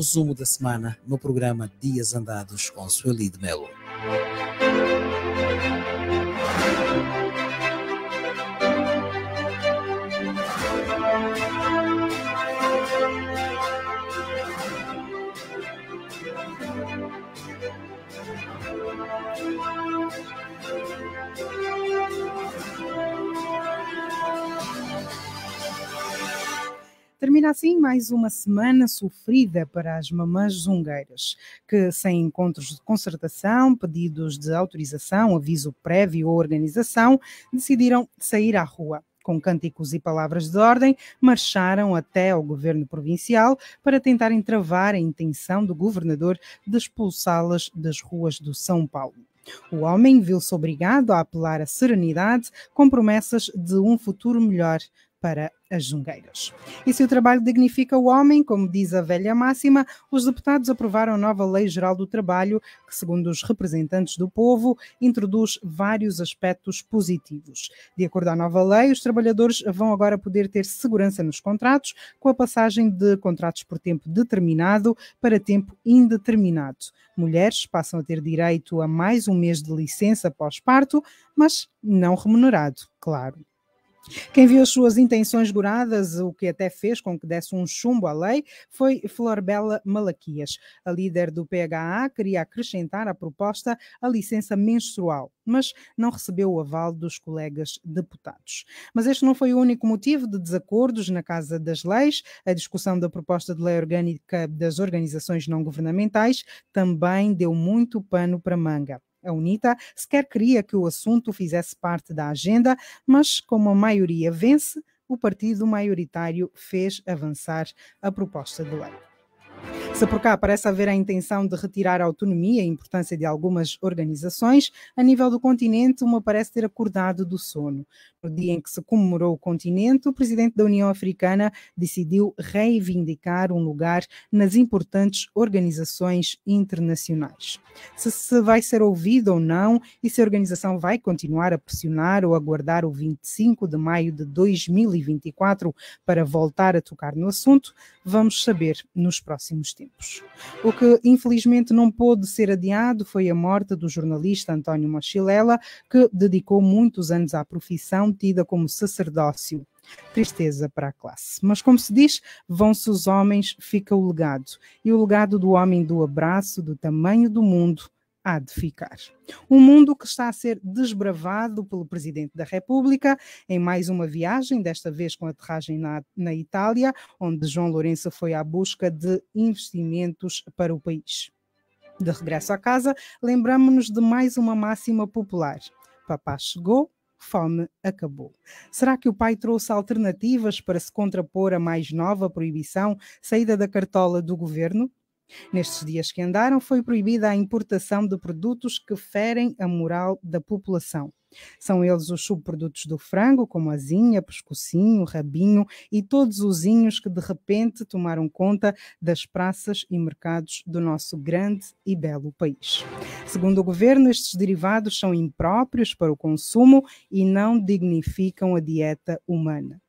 resumo da semana no programa Dias Andados com Sueli de Melo. Termina assim mais uma semana sofrida para as mamãs zungueiras, que sem encontros de concertação, pedidos de autorização, aviso prévio ou organização, decidiram sair à rua com cânticos e palavras de ordem, marcharam até ao governo provincial para tentarem travar a intenção do governador de expulsá-las das ruas do São Paulo. O homem viu-se obrigado a apelar à serenidade com promessas de um futuro melhor, para as jungueiras. E se o trabalho dignifica o homem, como diz a velha máxima, os deputados aprovaram a nova Lei Geral do Trabalho, que, segundo os representantes do povo, introduz vários aspectos positivos. De acordo à nova lei, os trabalhadores vão agora poder ter segurança nos contratos, com a passagem de contratos por tempo determinado para tempo indeterminado. Mulheres passam a ter direito a mais um mês de licença pós-parto, mas não remunerado, claro. Quem viu as suas intenções douradas, o que até fez com que desse um chumbo à lei, foi Florbela Malaquias. A líder do PHA queria acrescentar à proposta a licença menstrual, mas não recebeu o aval dos colegas deputados. Mas este não foi o único motivo de desacordos na Casa das Leis. A discussão da proposta de lei orgânica das organizações não governamentais também deu muito pano para manga. A UNITA sequer queria que o assunto fizesse parte da agenda, mas como a maioria vence, o partido maioritário fez avançar a proposta de lei. Se por cá parece haver a intenção de retirar a autonomia e importância de algumas organizações, a nível do continente, uma parece ter acordado do sono. No dia em que se comemorou o continente, o presidente da União Africana decidiu reivindicar um lugar nas importantes organizações internacionais. Se se vai ser ouvido ou não e se a organização vai continuar a pressionar ou aguardar o 25 de maio de 2024 para voltar a tocar no assunto, vamos saber nos próximos próximos tempos. O que infelizmente não pôde ser adiado foi a morte do jornalista António Mochilela, que dedicou muitos anos à profissão tida como sacerdócio. Tristeza para a classe. Mas, como se diz, vão-se os homens, fica o legado. E o legado do homem do abraço, do tamanho do mundo, há de ficar. Um mundo que está a ser desbravado pelo Presidente da República em mais uma viagem, desta vez com aterragem na, na Itália, onde João Lourenço foi à busca de investimentos para o país. De regresso à casa, lembramos-nos de mais uma máxima popular: Papá chegou, fome acabou. Será que o pai trouxe alternativas para se contrapor à mais nova proibição saída da cartola do governo? Nestes dias que andaram, foi proibida a importação de produtos que ferem a moral da população. São eles os subprodutos do frango, como asinha, pescocinho, rabinho e todos os inhos que de repente tomaram conta das praças e mercados do nosso grande e belo país. Segundo o governo, estes derivados são impróprios para o consumo e não dignificam a dieta humana.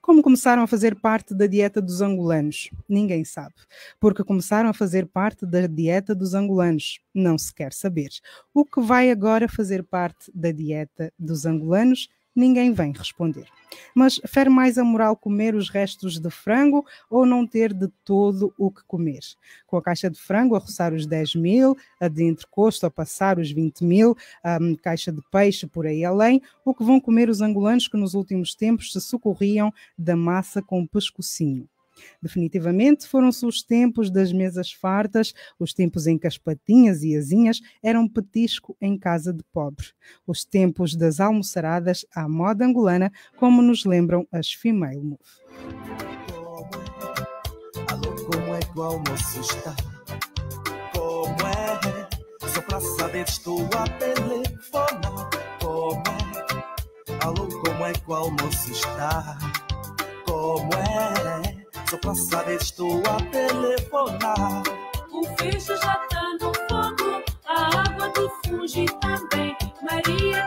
Como começaram a fazer parte da dieta dos angolanos? Ninguém sabe. Porque começaram a fazer parte da dieta dos angolanos? Não se quer saber. O que vai agora fazer parte da dieta dos angolanos? ninguém vem responder. Mas fere mais a moral comer os restos de frango ou não ter de todo o que comer? Com a caixa de frango a roçar os 10 mil, a de entrecosto a passar os 20 mil, a hum, caixa de peixe por aí além, o que vão comer os angolanos que nos últimos tempos se socorriam da massa com pescocinho? Definitivamente foram-se os tempos das mesas fartas, os tempos em que as patinhas e asinhas eram petisco em casa de pobre, os tempos das almoçaradas à moda angolana, como nos lembram as Female Move. Alô, como é que o almoço está? Como é? Só pra saber estou a telefonar. Como é? Alô, como é que o almoço está? Como é? Estou cansada, estou a telefonar. O fecho já está no fogo, a água do funge também. Maria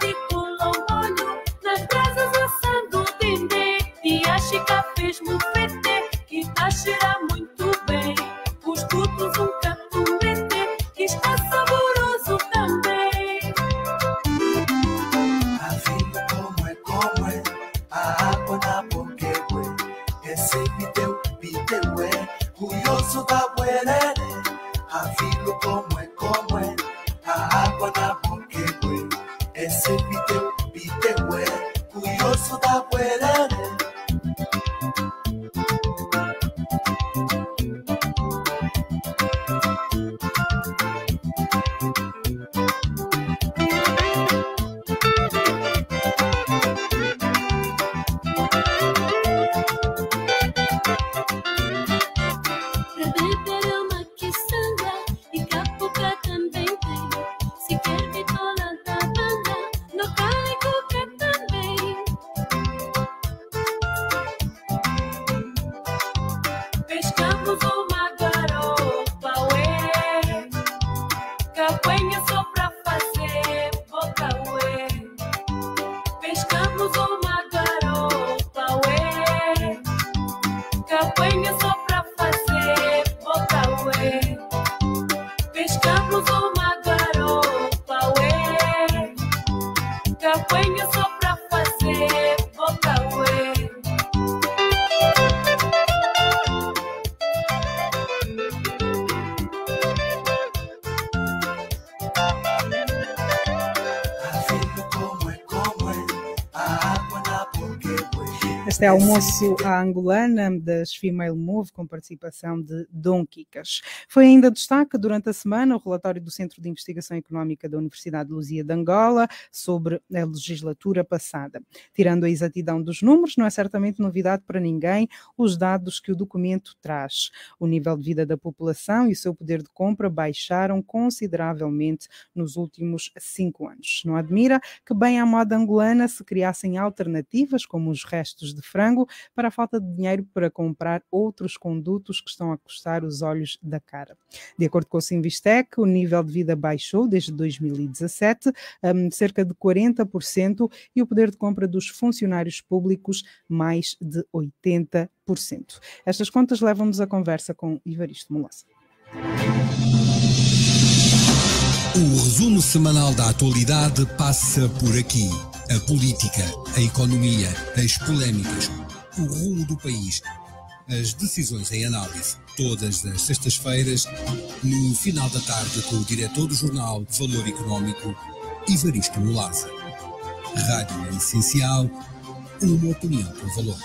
café almoço à angolana das Female Move, com participação de Dom Kikas. Foi ainda destaque durante a semana o relatório do Centro de Investigação Económica da Universidade de Luzia de Angola sobre a legislatura passada. Tirando a exatidão dos números, não é certamente novidade para ninguém os dados que o documento traz. O nível de vida da população e o seu poder de compra baixaram consideravelmente nos últimos cinco anos. Não admira que, bem à moda angolana, se criassem alternativas como os restos de frango para a falta de dinheiro para comprar outros condutos que estão a custar os olhos da cara. De acordo com o Sinvistec, o nível de vida baixou desde 2017, um, cerca de 40%, e o poder de compra dos funcionários públicos mais de 80%. Estas contas levam-nos à conversa com Ivaristo Mulaça. O resumo semanal da atualidade passa por aqui. A política, a economia, as polémicas, o rumo do país, as decisões em análise. Todas as sextas-feiras, no final da tarde, com o diretor do jornal Valor Económico, Ivaristo Mulaza. Rádio é essencial, uma opinião com valor.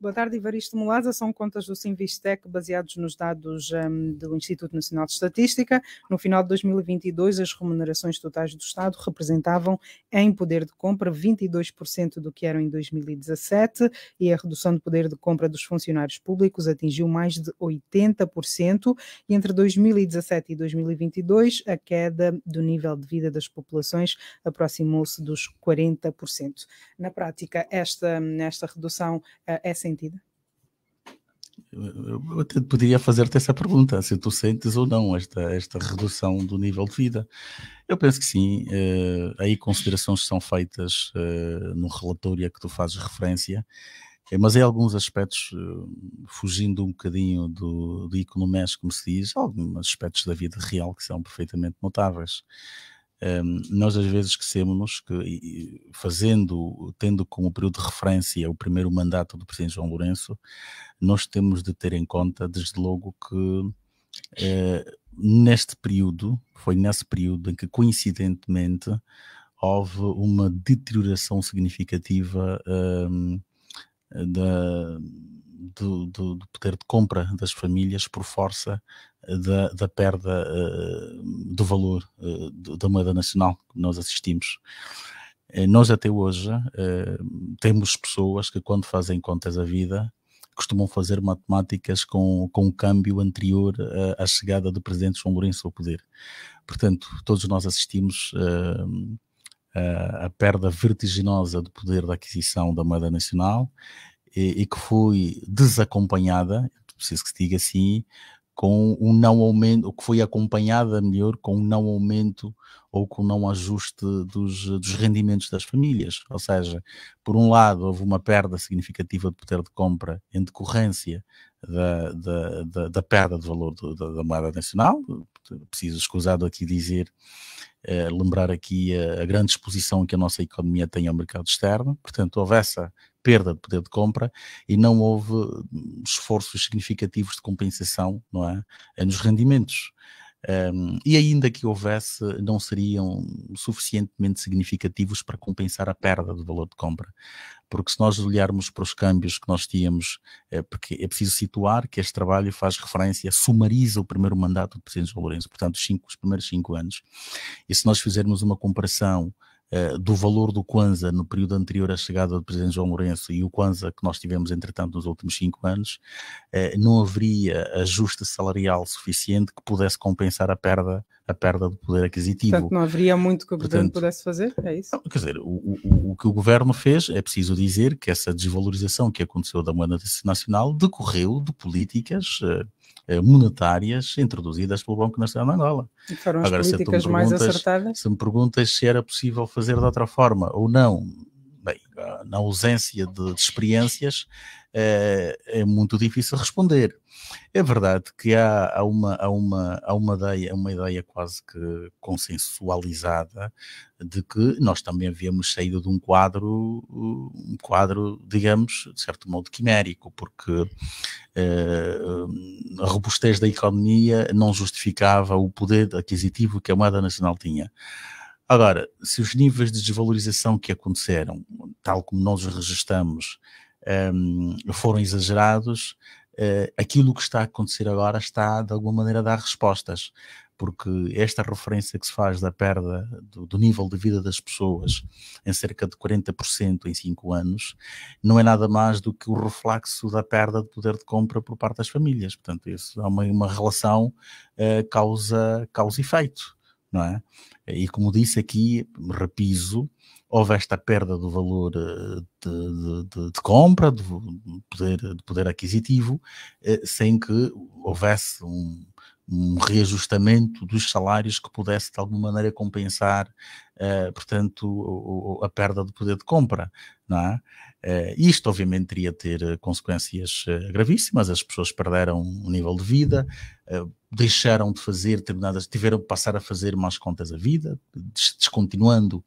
Boa tarde, Ivaristo Mulaza. São contas do Sinvistec baseados nos dados um, do Instituto Nacional de Estatística. No final de 2022, as remunerações totais do Estado representavam em poder de compra 22% do que eram em 2017 e a redução de poder de compra dos funcionários públicos atingiu mais de 80%. E entre 2017 e 2022, a queda do nível de vida das populações aproximou-se dos 40%. Na prática, esta, hum, esta redução uh, é sem sentido? Eu, eu até poderia fazer-te essa pergunta, se tu sentes ou não esta, esta redução do nível de vida. Eu penso que sim, eh, aí considerações são feitas eh, no relatório a que tu fazes referência, eh, mas em alguns aspectos, fugindo um bocadinho do, do economês, como se diz, alguns aspectos da vida real que são perfeitamente notáveis. Um, nós às vezes esquecemos que, fazendo, tendo como período de referência o primeiro mandato do presidente João Lourenço, nós temos de ter em conta, desde logo, que eh, neste período, foi nesse período em que, coincidentemente, houve uma deterioração significativa um, da do, do, do, poder de compra das famílias por força eh, da, da perda uh, do valor uh, da moeda nacional que nós assistimos. nós até hoje temos pessoas que quando fazem contas à vida costumam fazer matemáticas com, com o câmbio anterior à chegada do presidente João Lourenço ao poder. Portanto, todos nós assistimos a perda vertiginosa do poder da aquisição da moeda nacional e, e que foi desacompanhada, preciso que se diga assim, com um não aumento, que foi acompanhada melhor com um não aumento ou com um não ajuste dos, dos rendimentos das famílias. Ou seja, por um lado, houve uma perda significativa de poder de compra em decorrência da, da, da, da perda de valor do, da, da, moeda nacional. Preciso, escusado aqui dizer, eh, lembrar aqui a, a grande exposição que a nossa economia tem ao mercado externo. Portanto, houve essa perda de poder de compra e não houve hum, esforços significativos de compensação não é, eh, nos rendimentos. Um, e ainda que houvesse, não seriam suficientemente significativos para compensar a perda de valor de compra. Porque se nós olharmos para os câmbios que nós tínhamos, é, porque é preciso situar que este trabalho faz referência, sumariza o primeiro mandato do Presidente Lourenço, portanto, os, cinco, os primeiros cinco anos. E se nós fizermos uma comparação eh, do valor do Kwanzaa no período anterior à chegada do presidente João Lourenço e o Kwanzaa que nós tivemos, entretanto, nos últimos cinco anos, eh, não haveria ajuste salarial suficiente que pudesse compensar a perda a perda de poder aquisitivo. Portanto, não haveria muito que o Portanto, governo pudesse fazer, é isso? Não, quer dizer, o, o, o, que o governo fez, é preciso dizer que essa desvalorização que aconteceu da moeda nacional decorreu de políticas eh, eh, monetárias introduzidas pelo Banco Nacional de Angola. E foram as Agora, políticas mais acertadas? Se me perguntas se era possível fazer de outra forma ou não, bem, na ausência de, de experiências, é, é, muito difícil responder. É verdade que há, há, uma, há, uma, há uma, ideia, uma ideia quase que consensualizada de que nós também havíamos saído de um quadro, um quadro, digamos, de certo modo quimérico, porque eh, a robustez da economia não justificava o poder aquisitivo que a moeda nacional tinha. Agora, se os níveis de desvalorização que aconteceram, tal como nós os registramos, um, ehm, foram exagerados, uh, aquilo que está a acontecer agora está, de alguma maneira, a dar respostas. Porque esta referência que se faz da perda do, do nível de vida das pessoas em cerca de 40% em 5 anos, não é nada mais do que o reflexo da perda de poder de compra por parte das famílias. Portanto, isso é uma, uma relação uh, eh, causa-efeito. Causa não é? E como disse aqui, repiso, houve esta perda do valor eh, de, de, de compra, de poder, de poder aquisitivo, eh, sem que houvesse um, um reajustamento dos salários que pudesse de alguma maneira compensar eh, portanto, a perda de poder de compra. Não é? Uh, isto, obviamente, teria ter eh, consequências gravíssimas. As pessoas perderam o nível de vida, deixaram de fazer determinadas, tiveram de passar a fazer mais contas à vida, descontinuando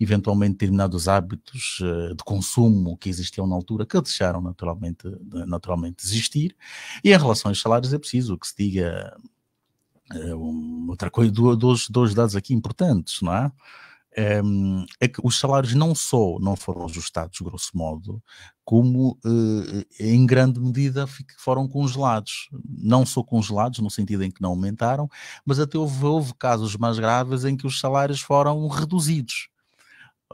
eventualmente determinados hábitos de consumo que existiam na altura, que deixaram naturalmente, naturalmente existir. E em relação aos salários, é preciso que se diga é um, outra coisa, dois, dois dados aqui importantes, não é? É, é que os salários não só não foram ajustados, grosso modo, como eh, em grande medida foram congelados. Não só congelados, no sentido em que não aumentaram, mas até houve, houve casos mais graves em que os salários foram reduzidos.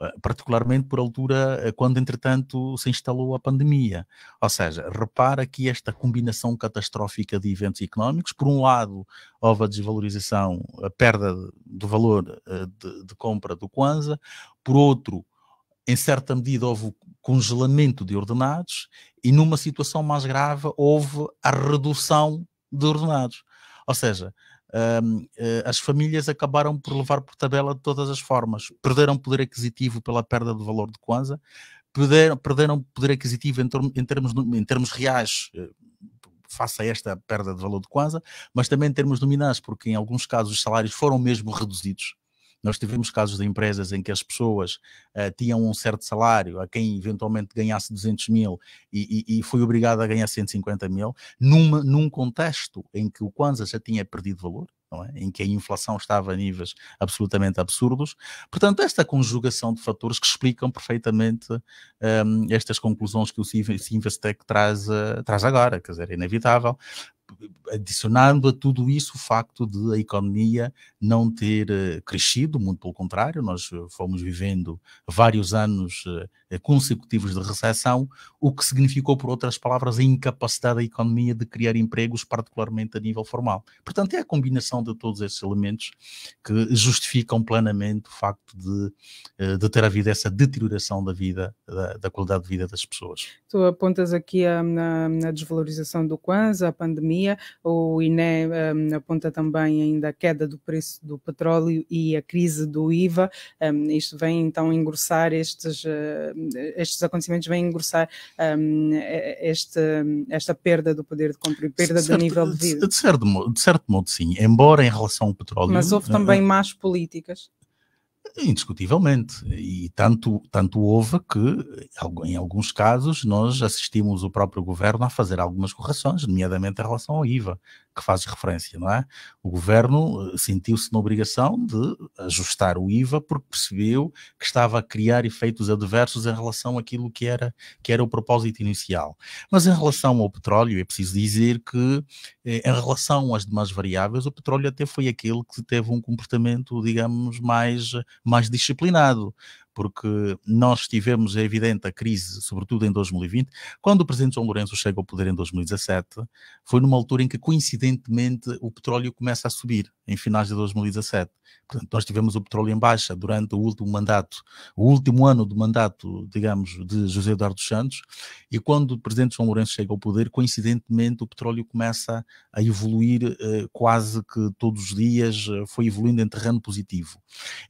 Eh, particularmente por altura eh, quando, entretanto, se instalou a pandemia. Ou seja, repara que esta combinação catastrófica de eventos económicos, por um lado, houve a desvalorização, a perda do valor eh, de, de compra do Kwanza, por outro, em certa medida, houve o congelamento de ordenados e, numa situação mais grave, houve a redução de ordenados. Ou seja, um, eh, as famílias acabaram por levar por tabela de todas as formas. Perderam poder aquisitivo pela perda de valor de Kwanza, perderam, perderam poder aquisitivo em, em, termos, em termos reais eh, face a esta perda de valor de Kwanza, mas também em termos nominais, porque em alguns casos os salários foram mesmo reduzidos nós tivemos casos de empresas em que as pessoas uh, tinham um certo salário, a quem eventualmente ganhasse 200 mil e, e, e foi obrigado a ganhar 150 mil, numa, num contexto em que o Kwanzaa já tinha perdido valor. É? em que a inflação estava a níveis absolutamente absurdos. Portanto, esta conjugação de fatores que explicam perfeitamente um, ehm, estas conclusões que o investec traz, uh, traz agora, quer dizer, é inevitável, adicionando a tudo isso o facto de a economia não ter eh, crescido, muito pelo contrário, nós eh, fomos vivendo vários anos eh, eh, consecutivos de recessão, o que significou, por outras palavras, a incapacidade da economia de criar empregos, particularmente a nível formal. Portanto, é a combinação de todos esses elementos que justificam plenamente o facto de, eh, de ter havido essa deterioração da vida, da, da qualidade de vida das pessoas. Tu apontas aqui ah, a, na, desvalorização do Kwanza, a pandemia, o INE ah, aponta também ainda a queda do preço do petróleo e a crise do IVA. Um, ah, isto vem então engrossar estes estes acontecimentos vêm engrossar um, este, esta perda do poder de compra e perda certo, do nível de vida. De certo, modo, de certo modo, sim, embora em relação ao petróleo. Mas houve também uh, más políticas. Indiscutivelmente, e tanto, tanto houve que, em alguns casos, nós assistimos o próprio governo a fazer algumas correções, nomeadamente em relação ao IVA que fazes referência, não é? O governo eh, sentiu-se na obrigação de ajustar o IVA porque percebeu que estava a criar efeitos adversos em relação àquilo que era, que era o propósito inicial. Mas em relação ao petróleo, é preciso dizer que, eh, em relação às demais variáveis, o petróleo até foi aquele que teve um comportamento, digamos, mais, mais disciplinado porque nós tivemos, é evidente, a crise, sobretudo em 2020. Quando o presidente João Lourenço chega ao poder em 2017, foi numa altura em que, coincidentemente, o petróleo começa a subir, em finais de 2017. Portanto, nós tivemos o petróleo em baixa durante o último mandato, o último ano do mandato, digamos, de José Eduardo Santos, e quando o presidente João Lourenço chega ao poder, coincidentemente, o petróleo começa a evoluir eh, quase que todos os dias, eh, foi evoluindo em terreno positivo.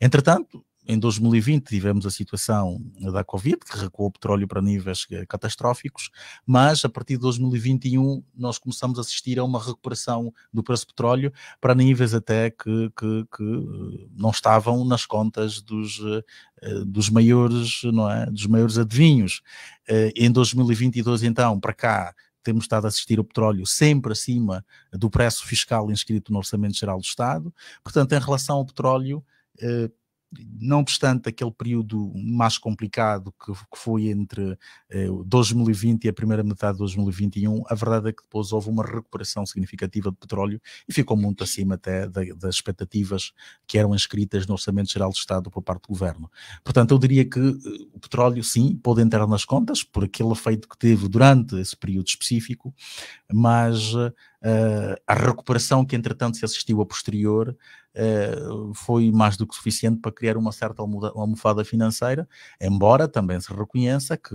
Entretanto, em 2020 tivemos a situação da Covid, que recuou o petróleo para níveis eh, catastróficos, mas a partir de 2021 nós começamos a assistir a uma recuperação do preço do petróleo para níveis até que, que, que eh, não estavam nas contas dos, eh, dos maiores, não é? Dos maiores adivinhos. Em 2022 então, para cá, temos estado a assistir o petróleo sempre acima do preço fiscal inscrito no Orçamento Geral do Estado. Portanto, em relação ao petróleo, eh, não obstante aquele período mais complicado que, que foi entre eh, 2020 e a primeira metade de 2021, a verdade é que depois houve uma recuperação significativa de petróleo e ficou muito acima até da, das expectativas que eram inscritas no Orçamento Geral do Estado por parte do Governo. Portanto, eu diria que eh, o petróleo, sim, pode entrar nas contas por aquele efeito que teve durante esse período específico, mas Uh, a recuperação que entretanto se assistiu a posterior eh, foi mais do que suficiente para criar uma certa almofada financeira, embora também se reconheça que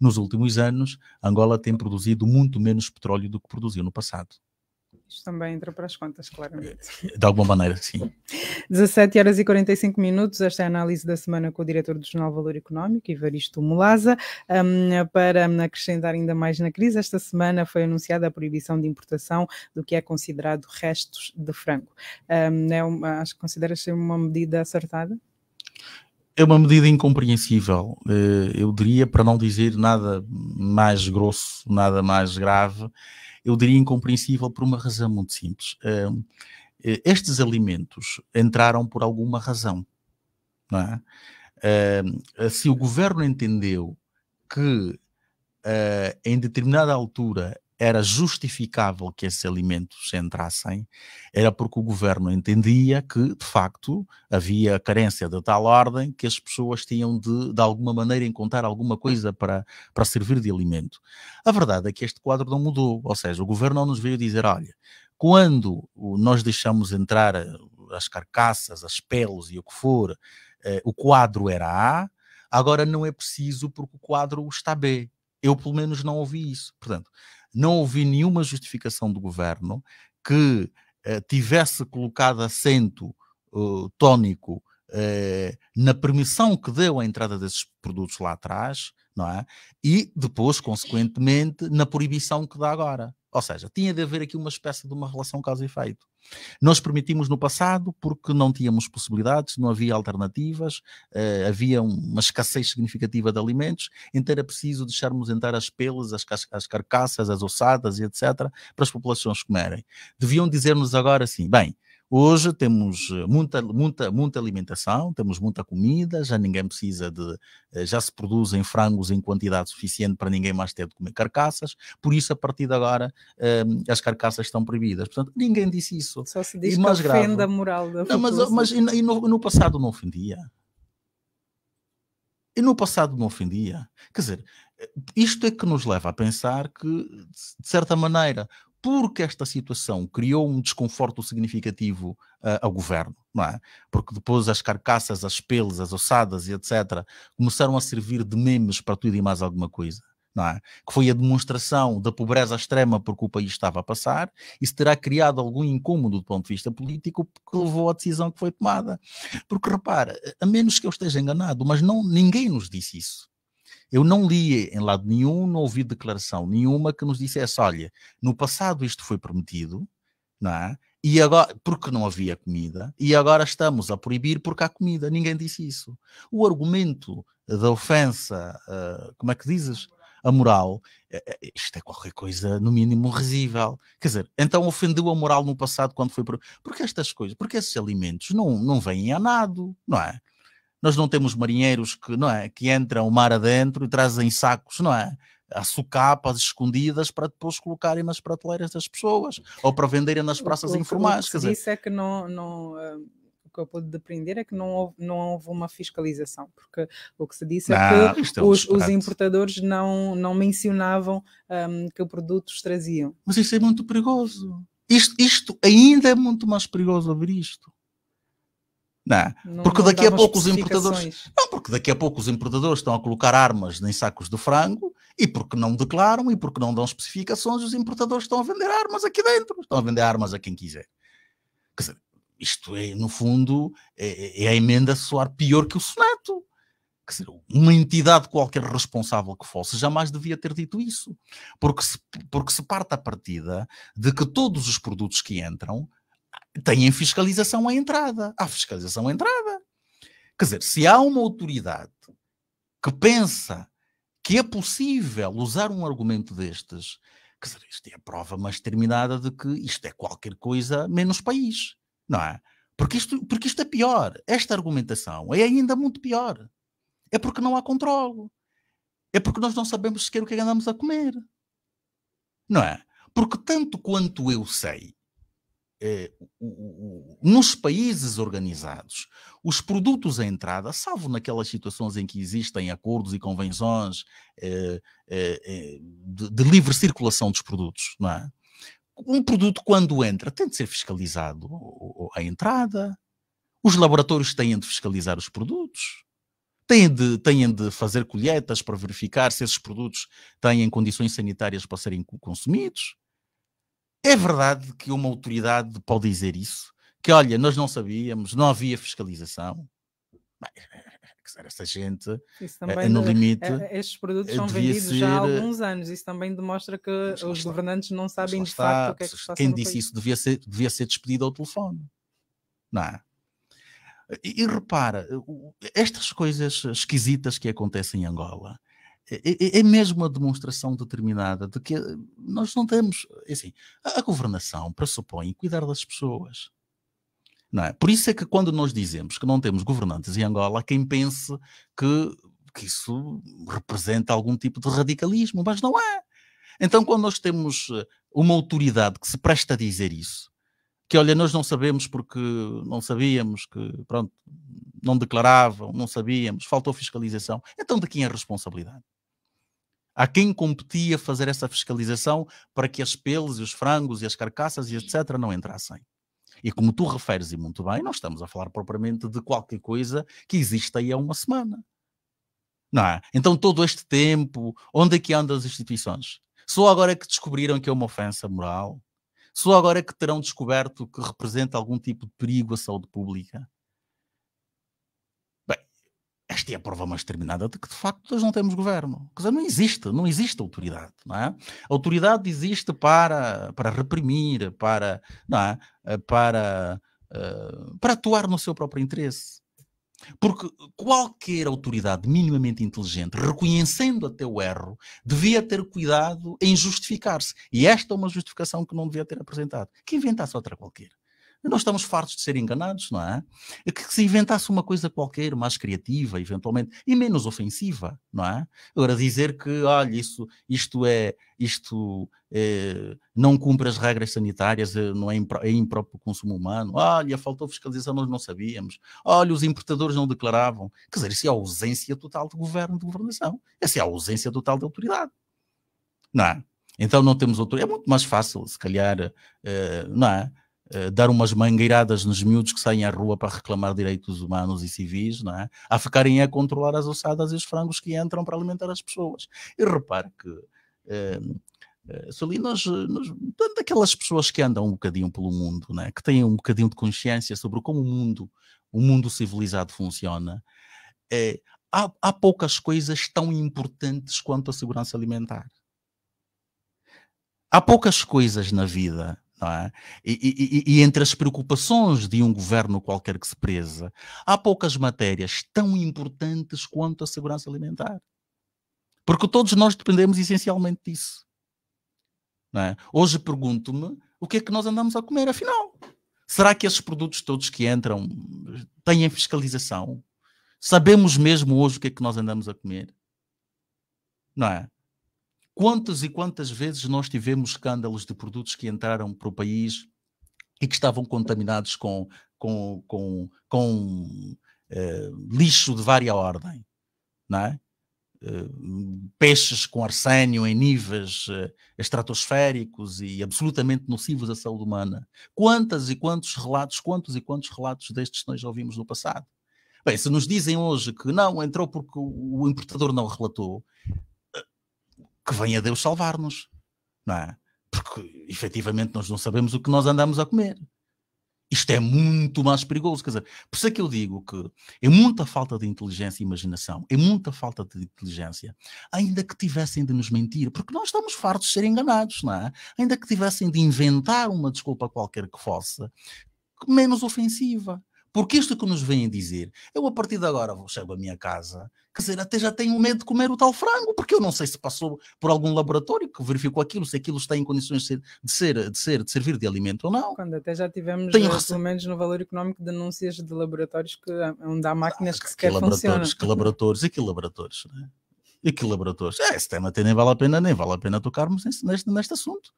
nos últimos anos Angola tem produzido muito menos petróleo do que produziu no passado. Isto também entra para as contas, claramente. De alguma maneira, sim. 17 horas e 45 minutos, esta é a análise da semana com o diretor do Jornal Valor Económico, Ivaristo Molaza. Um, para acrescentar ainda mais na crise, esta semana foi anunciada a proibição de importação do que é considerado restos de frango. Um, é uma, acho que consideras ser uma medida acertada? É uma medida incompreensível, eh, eu diria, para não dizer nada mais grosso, nada mais grave eu diria incompreensível por uma razão muito simples. Uh, estes alimentos entraram por alguma razão. Não é? Uh, se o governo entendeu que uh, em determinada altura era justificável que esses alimentos entrassem, era porque o governo entendia que, de facto, havia carência de tal ordem que as pessoas tinham de, de alguma maneira, encontrar alguma coisa para, para servir de alimento. A verdade é que este quadro não mudou, ou seja, o governo não nos veio dizer, olha, quando nós deixamos entrar eh, as carcaças, as peles e o que for, eh, o quadro era A, agora não é preciso porque o quadro está B. Eu, pelo menos, não ouvi isso. Portanto, não ouvi nenhuma justificação do governo que eh, tivesse colocado assento eh, tónico eh, na permissão que deu à entrada desses produtos lá atrás, não é? E depois, consequentemente, na proibição que dá agora. Ou seja, tinha de haver aqui uma espécie de uma relação causa e efeito. Nós permitimos no passado porque não tínhamos possibilidades, não havia alternativas, uh, havia uma escassez significativa de alimentos, então era preciso deixarmos entrar as peles, as, as carcaças, as ossadas e etc., para as populações comerem. Deviam dizer-nos agora assim: bem, Hoje temos eh, muita, muita, muita alimentação, temos muita comida, já ninguém precisa de. Eh, já se produzem frangos em quantidade suficiente para ninguém mais ter de comer carcaças, por isso, a partir de agora, ehm, as carcaças estão proibidas. Portanto, ninguém disse isso. Só se diz e que ofende grave, a moral da não, mas, mas e, e no passado não ofendia. E no passado não ofendia. Quer dizer, eh, isto é que nos leva a pensar que, de certa maneira, porque esta situação criou um desconforto significativo uh, ao governo, não é? Porque depois as carcaças, as peles, as ossadas e etc. começaram a servir de memes para tudo e mais alguma coisa. É? que foi a demonstração da pobreza extrema por que o país estava a passar, isso terá criado algum incômodo do ponto de vista político que levou à decisão que foi tomada. Porque repara, a menos que eu esteja enganado, mas não ninguém nos disse isso. Eu não li em lado nenhum, não ouvi declaração nenhuma que nos dissesse: olha, no passado isto foi prometido, não é? E agora, porque não havia comida, e agora estamos a proibir porque há comida. Ninguém disse isso. O argumento da ofensa, uh, como é que dizes? A moral, uh, isto é qualquer coisa, no mínimo, risível. Quer dizer, então ofendeu a moral no passado quando foi. Porque estas coisas, porque esses alimentos não, não vêm a nada, não é? Nós não temos marinheiros que, não é, que entram o mar adentro e trazem sacos, não é? a sucapas escondidas para depois colocarem nas prateleiras das pessoas ou para venderem nas praças informais. O dizer... isso é que não, não hum, o que eu pude depreender é que não houve, não houve uma fiscalização, porque o que se disse não, é que é os, os, importadores não, não mencionavam um, que produtos traziam. Mas isso é muito perigoso. Isto, isto ainda é muito mais perigoso ouvir isto. É? Não, porque não daqui a pouco os importadores. Não, porque daqui a pouco os importadores estão a colocar armas em sacos de frango e porque não declaram e porque não dão especificações, os importadores estão a vender armas aqui dentro, estão a vender armas a quem quiser. Quer dizer, isto é, no fundo, é, é, é a emenda soar pior que o soneto. Quer dizer, uma entidade qualquer responsável que fosse jamais devia ter dito isso. Porque se, porque se parte a partida de que todos os produtos que entram têm fiscalização à entrada. Há fiscalização à entrada. Quer dizer, se há uma autoridade que pensa que é possível usar um argumento destes, quer dizer, isto é a prova mais terminada de que isto é qualquer coisa menos país, não é? Porque isto, porque isto é pior. Esta argumentação é ainda muito pior. É porque não há controle. É porque nós não sabemos sequer o é que andamos a comer. Não é? Porque tanto quanto eu sei, é, nos países organizados, os produtos à entrada, salvo naquelas situações em que existem acordos e convenções eh, eh, eh, de, de, livre circulação dos produtos, não é? Um produto, quando entra, tem de ser fiscalizado à entrada. Os laboratórios têm de fiscalizar os produtos têm de, têm de fazer colheitas para verificar se esses produtos têm condições sanitárias para serem consumidos. É verdade que uma autoridade pode dizer isso? Que olha, nós não sabíamos, não havia fiscalização. Bem, essa gente é, no limite. Eh, eh, estes produtos são vendidos ser, já há alguns anos. Isso também demonstra que os está, governantes não sabem de facto o que é que está Quem disse país. isso devia ser, devia ser despedido ao telefone. Não é? E, e repara, estas coisas esquisitas que acontecem em Angola é, é, é mesmo uma demonstração determinada de que eh, nós não temos. É assim, a, governação pressupõe cuidar das pessoas. Não é? Por isso é que quando nós dizemos que não temos governantes em Angola, quem pense que, que isso representa algum tipo de radicalismo, mas não é. Então, quando nós temos eh, uma autoridade que se presta a dizer isso, que olha, nós não sabemos porque não sabíamos que, pronto, não declaravam, não sabíamos, faltou fiscalização, então de quem é a responsabilidade? a quem competia fazer essa fiscalização para que as peles, os frangos e as carcaças e etc. não entrassem. E como tu referes e muito bem, não estamos a falar propriamente de qualquer coisa que existe aí há uma semana. Não é? Então, todo este tempo, onde é que andam as instituições? Só agora é que descobriram que é uma ofensa moral? Só agora é que terão descoberto que representa algum tipo de perigo à saúde pública? Esta é a prova mais determinada de que, de facto, nós não temos governo. Quer dizer, não existe, não existe autoridade. Não é? A autoridade existe para, para reprimir, para, não é? para, eh, para atuar no seu próprio interesse. Porque qualquer autoridade minimamente inteligente, reconhecendo até o erro, devia ter cuidado em justificar-se. E esta é uma justificação que não devia ter apresentado. Que inventasse outra qualquer. Nós estamos fartos de ser enganados, não é? Que se inventasse uma coisa qualquer, mais criativa, eventualmente, e menos ofensiva, não é? Agora, dizer que, olha, isso, isto é, isto é, não cumpre as regras sanitárias, eh, não é, impro, é impróprio consumo humano, olha, faltou fiscalização, nós não sabíamos, olha, os importadores não declaravam. Quer dizer, isso é a ausência total de governo, de governação. Essa é a ausência total de autoridade, não é? Então não temos autoridade. É muito mais fácil, se calhar, eh, não é? Eh, dar umas mangueiradas nos miúdos que saem à rua para reclamar direitos humanos e civis, não é? A ficarem a controlar as ossadas e os frangos que entram para alimentar as pessoas. E repare que uh, nós, tanto aquelas pessoas que andam um bocadinho pelo mundo, é? que têm um bocadinho de consciência sobre como o mundo, o mundo civilizado funciona, é, há, há poucas coisas tão importantes quanto a segurança alimentar. Há poucas coisas na vida não é? E, e, e, entre as preocupações de um governo qualquer que se preza, há poucas matérias tão importantes quanto a segurança alimentar. Porque todos nós dependemos essencialmente disso. É? Hoje pergunto-me o que é que nós andamos a comer, afinal. Será que esses produtos todos que entram têm fiscalização? Sabemos mesmo hoje o que é que nós andamos a comer? Não é? Quantas e quantas vezes nós tivemos escândalos de produtos que entraram para o país e que estavam contaminados com, com, com, com eh, lixo de vária ordem, não é? Eh, peixes com arsênio em níveis eh, estratosféricos e absolutamente nocivos à saúde humana. Quantas e quantos relatos, quantos e quantos relatos destes nós já ouvimos no passado? Bem, se nos dizem hoje que não entrou porque o importador não relatou, que venha Deus salvar-nos, não é? Porque efetivamente nós não sabemos o que nós andamos a comer. Isto é muito mais perigoso. Quer dizer, por isso é que eu digo que é muita falta de inteligência e imaginação, é muita falta de inteligência, ainda que tivessem de nos mentir, porque nós estamos fartos de ser enganados, não é? Ainda que tivessem de inventar uma desculpa qualquer que fosse, menos ofensiva. Porque isto que nos vêm dizer, eu a partir de agora vou à minha casa, quer dizer, até já tenho medo de comer o tal frango, porque eu não sei se passou por algum laboratório que verificou aquilo, se aquilo está em condições de ser, de ser, de, ser, de servir de alimento ou não. Quando até já tivemos, tenho... Eh, pelo menos no valor económico, denúncias de laboratórios que eh, onde há ah, máquinas ah, que sequer laboratórios, funcionam. Que laboratórios, e que laboratórios, né? E que laboratórios? É, esse tema até nem vale a pena, nem vale a pena tocarmos neste, neste assunto.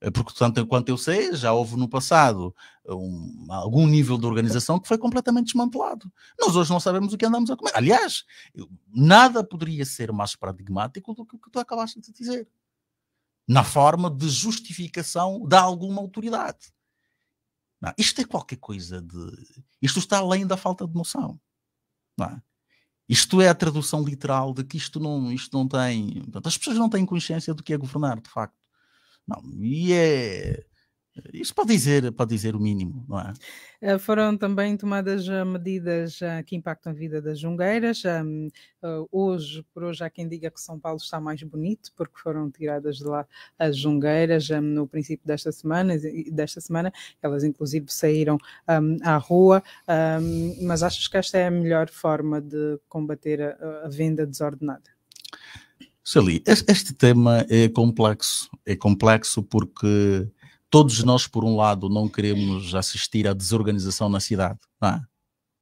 Eh, porque, tanto quanto eu sei, já houve no passado eh, um, algum nível de organização que foi completamente desmantelado. Nós hoje não sabemos o que andamos a comer. Aliás, nada poderia ser mais paradigmático do que o que tu acabaste de dizer. Na forma de justificação de alguma autoridade. Não, isto é qualquer coisa de. Isto está além da falta de noção. Não é? Isto é a tradução literal de que isto não, isto não tem. Portanto, as pessoas não têm consciência do que é governar, de facto. Não, e é. Isso pode dizer, pode dizer o mínimo, não é? Eh, foram também tomadas eh, medidas eh, que impactam a vida das jungueiras. Ehm, hoje, por hoje, há quem diga que São Paulo está mais bonito, porque foram tiradas de lá as jungueiras ehm, no princípio desta semana, desta semana elas inclusive saíram ehm, à rua. Mas achas que esta é a melhor forma de combater a venda desordenada? Sali, este tema é complexo. É complexo porque todos nós, por um lado, não queremos assistir à desorganização na cidade, é?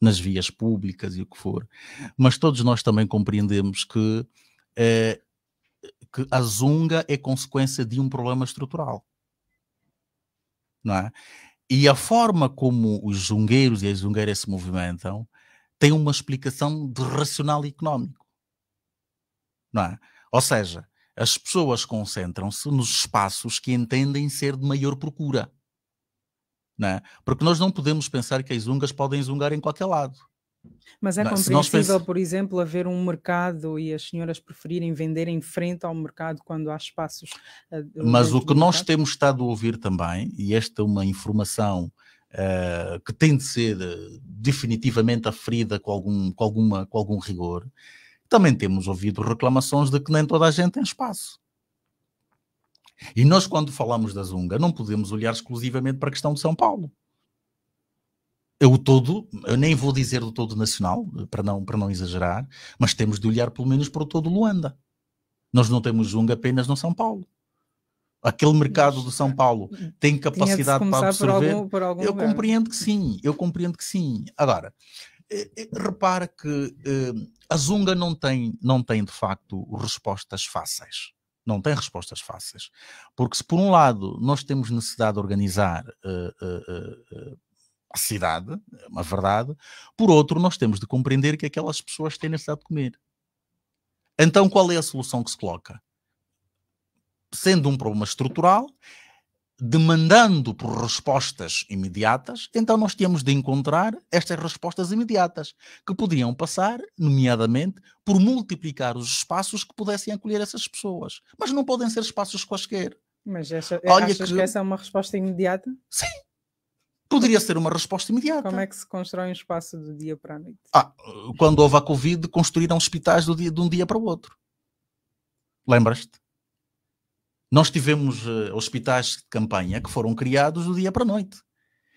nas vias públicas e o que for, mas todos nós também compreendemos que, é, que a zunga é consequência de um problema estrutural. Não é? E a forma como os zungueiros e as zungueiras se movimentam tem uma explicação de racional económico Não é? Ou seja, as pessoas concentram-se nos espaços que entendem ser de maior procura. É? Porque nós não podemos pensar que as zungas podem zungar em qualquer lado. Mas é não, é? compreensível, pensa... por exemplo, haver um mercado e as senhoras preferirem vender em frente ao mercado quando há espaços. Eh, Mas o que nós mercado? temos estado a ouvir também, e esta é uma informação uh, que tem de ser eh, definitivamente aferida com, algum, com, alguma, com algum rigor, também temos ouvido reclamações de que nem toda a gente tem espaço. E nós, quando falamos da Zunga, não podemos olhar exclusivamente para a questão de São Paulo. Eu todo, eu nem vou dizer do todo nacional, para não, para não exagerar, mas temos de olhar pelo menos para o todo Luanda. Nós não temos Zunga apenas no São Paulo. Aquele mercado de São Paulo eh, tem capacidade para absorver? Por algum, por algum eu lugar. compreendo que sim, eu compreendo que sim. Agora, eh, eh, repara que a Zunga não tem, não tem de facto respostas fáceis. Não tem respostas fáceis. Porque se por um lado nós temos necessidade de organizar uh, uh, uh, a cidade, é uma verdade, por outro nós temos de compreender que aquelas pessoas têm necessidade de comer. Então qual é a solução que se coloca? Sendo um problema estrutural, demandando por respostas imediatas, então nós tínhamos de encontrar estas respostas imediatas, que podiam passar, nomeadamente, por multiplicar os espaços que pudessem acolher essas pessoas. Mas não podem ser espaços quaisquer. Mas essa, é, Olha achas que... que essa é uma resposta imediata? Sim. Poderia ser uma resposta imediata. Como é que se constrói um espaço do dia para a noite? Ah, quando houve a Covid, construíram hospitais do dia, de um dia para o outro. Lembras-te? Nós tivemos uh, hospitais de campanha que foram criados do dia para a noite.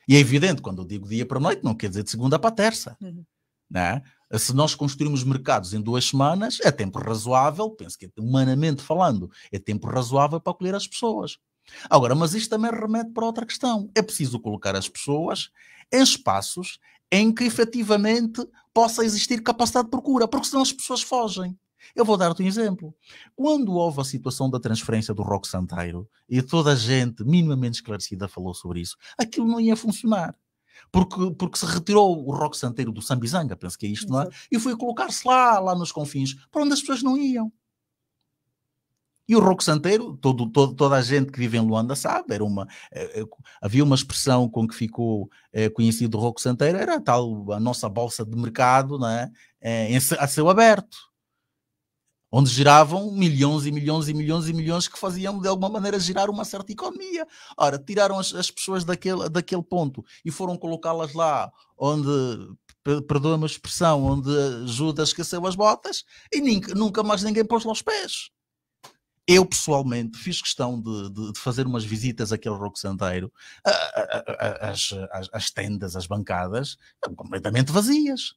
E é evidente, quando eu digo dia para a noite, não quer dizer de segunda para terça. Uhum. Né? Se nós construirmos mercados em duas semanas, é tempo razoável, penso que é, humanamente falando, é tempo razoável para acolher as pessoas. Agora, mas isto também remete para outra questão. É preciso colocar as pessoas em espaços em que efetivamente possa existir capacidade de procura, porque senão as pessoas fogem. Eu vou dar-te um exemplo. Quando houve a situação da transferência do Roque Santeiro e toda a gente minimamente esclarecida falou sobre isso, aquilo não ia funcionar. Porque, porque se retirou o Roque Santeiro do Sambizanga, penso que é isto, Exato. não é? E foi colocar-se lá, lá nos confins, para onde as pessoas não iam. E o Roque Santeiro, todo, todo, toda a gente que vive em Luanda sabe, era uma, eh, eh, havia uma expressão com que ficou eh, conhecido o Roque Santeiro, era a tal a nossa bolsa de mercado não é? a céu aberto onde giravam milhões e milhões e milhões e milhões que faziam de alguma maneira girar uma certa economia. Ora, tiraram as, as pessoas daquele, daquele ponto e foram colocá-las lá onde, perdoa-me a expressão, onde Judas esqueceu as botas e nunca mais ninguém pôs lá os pés. Eu, pessoalmente, fiz questão de, de, de fazer umas visitas àquele Roco Santeiro. as tendas, as bancadas, completamente vazias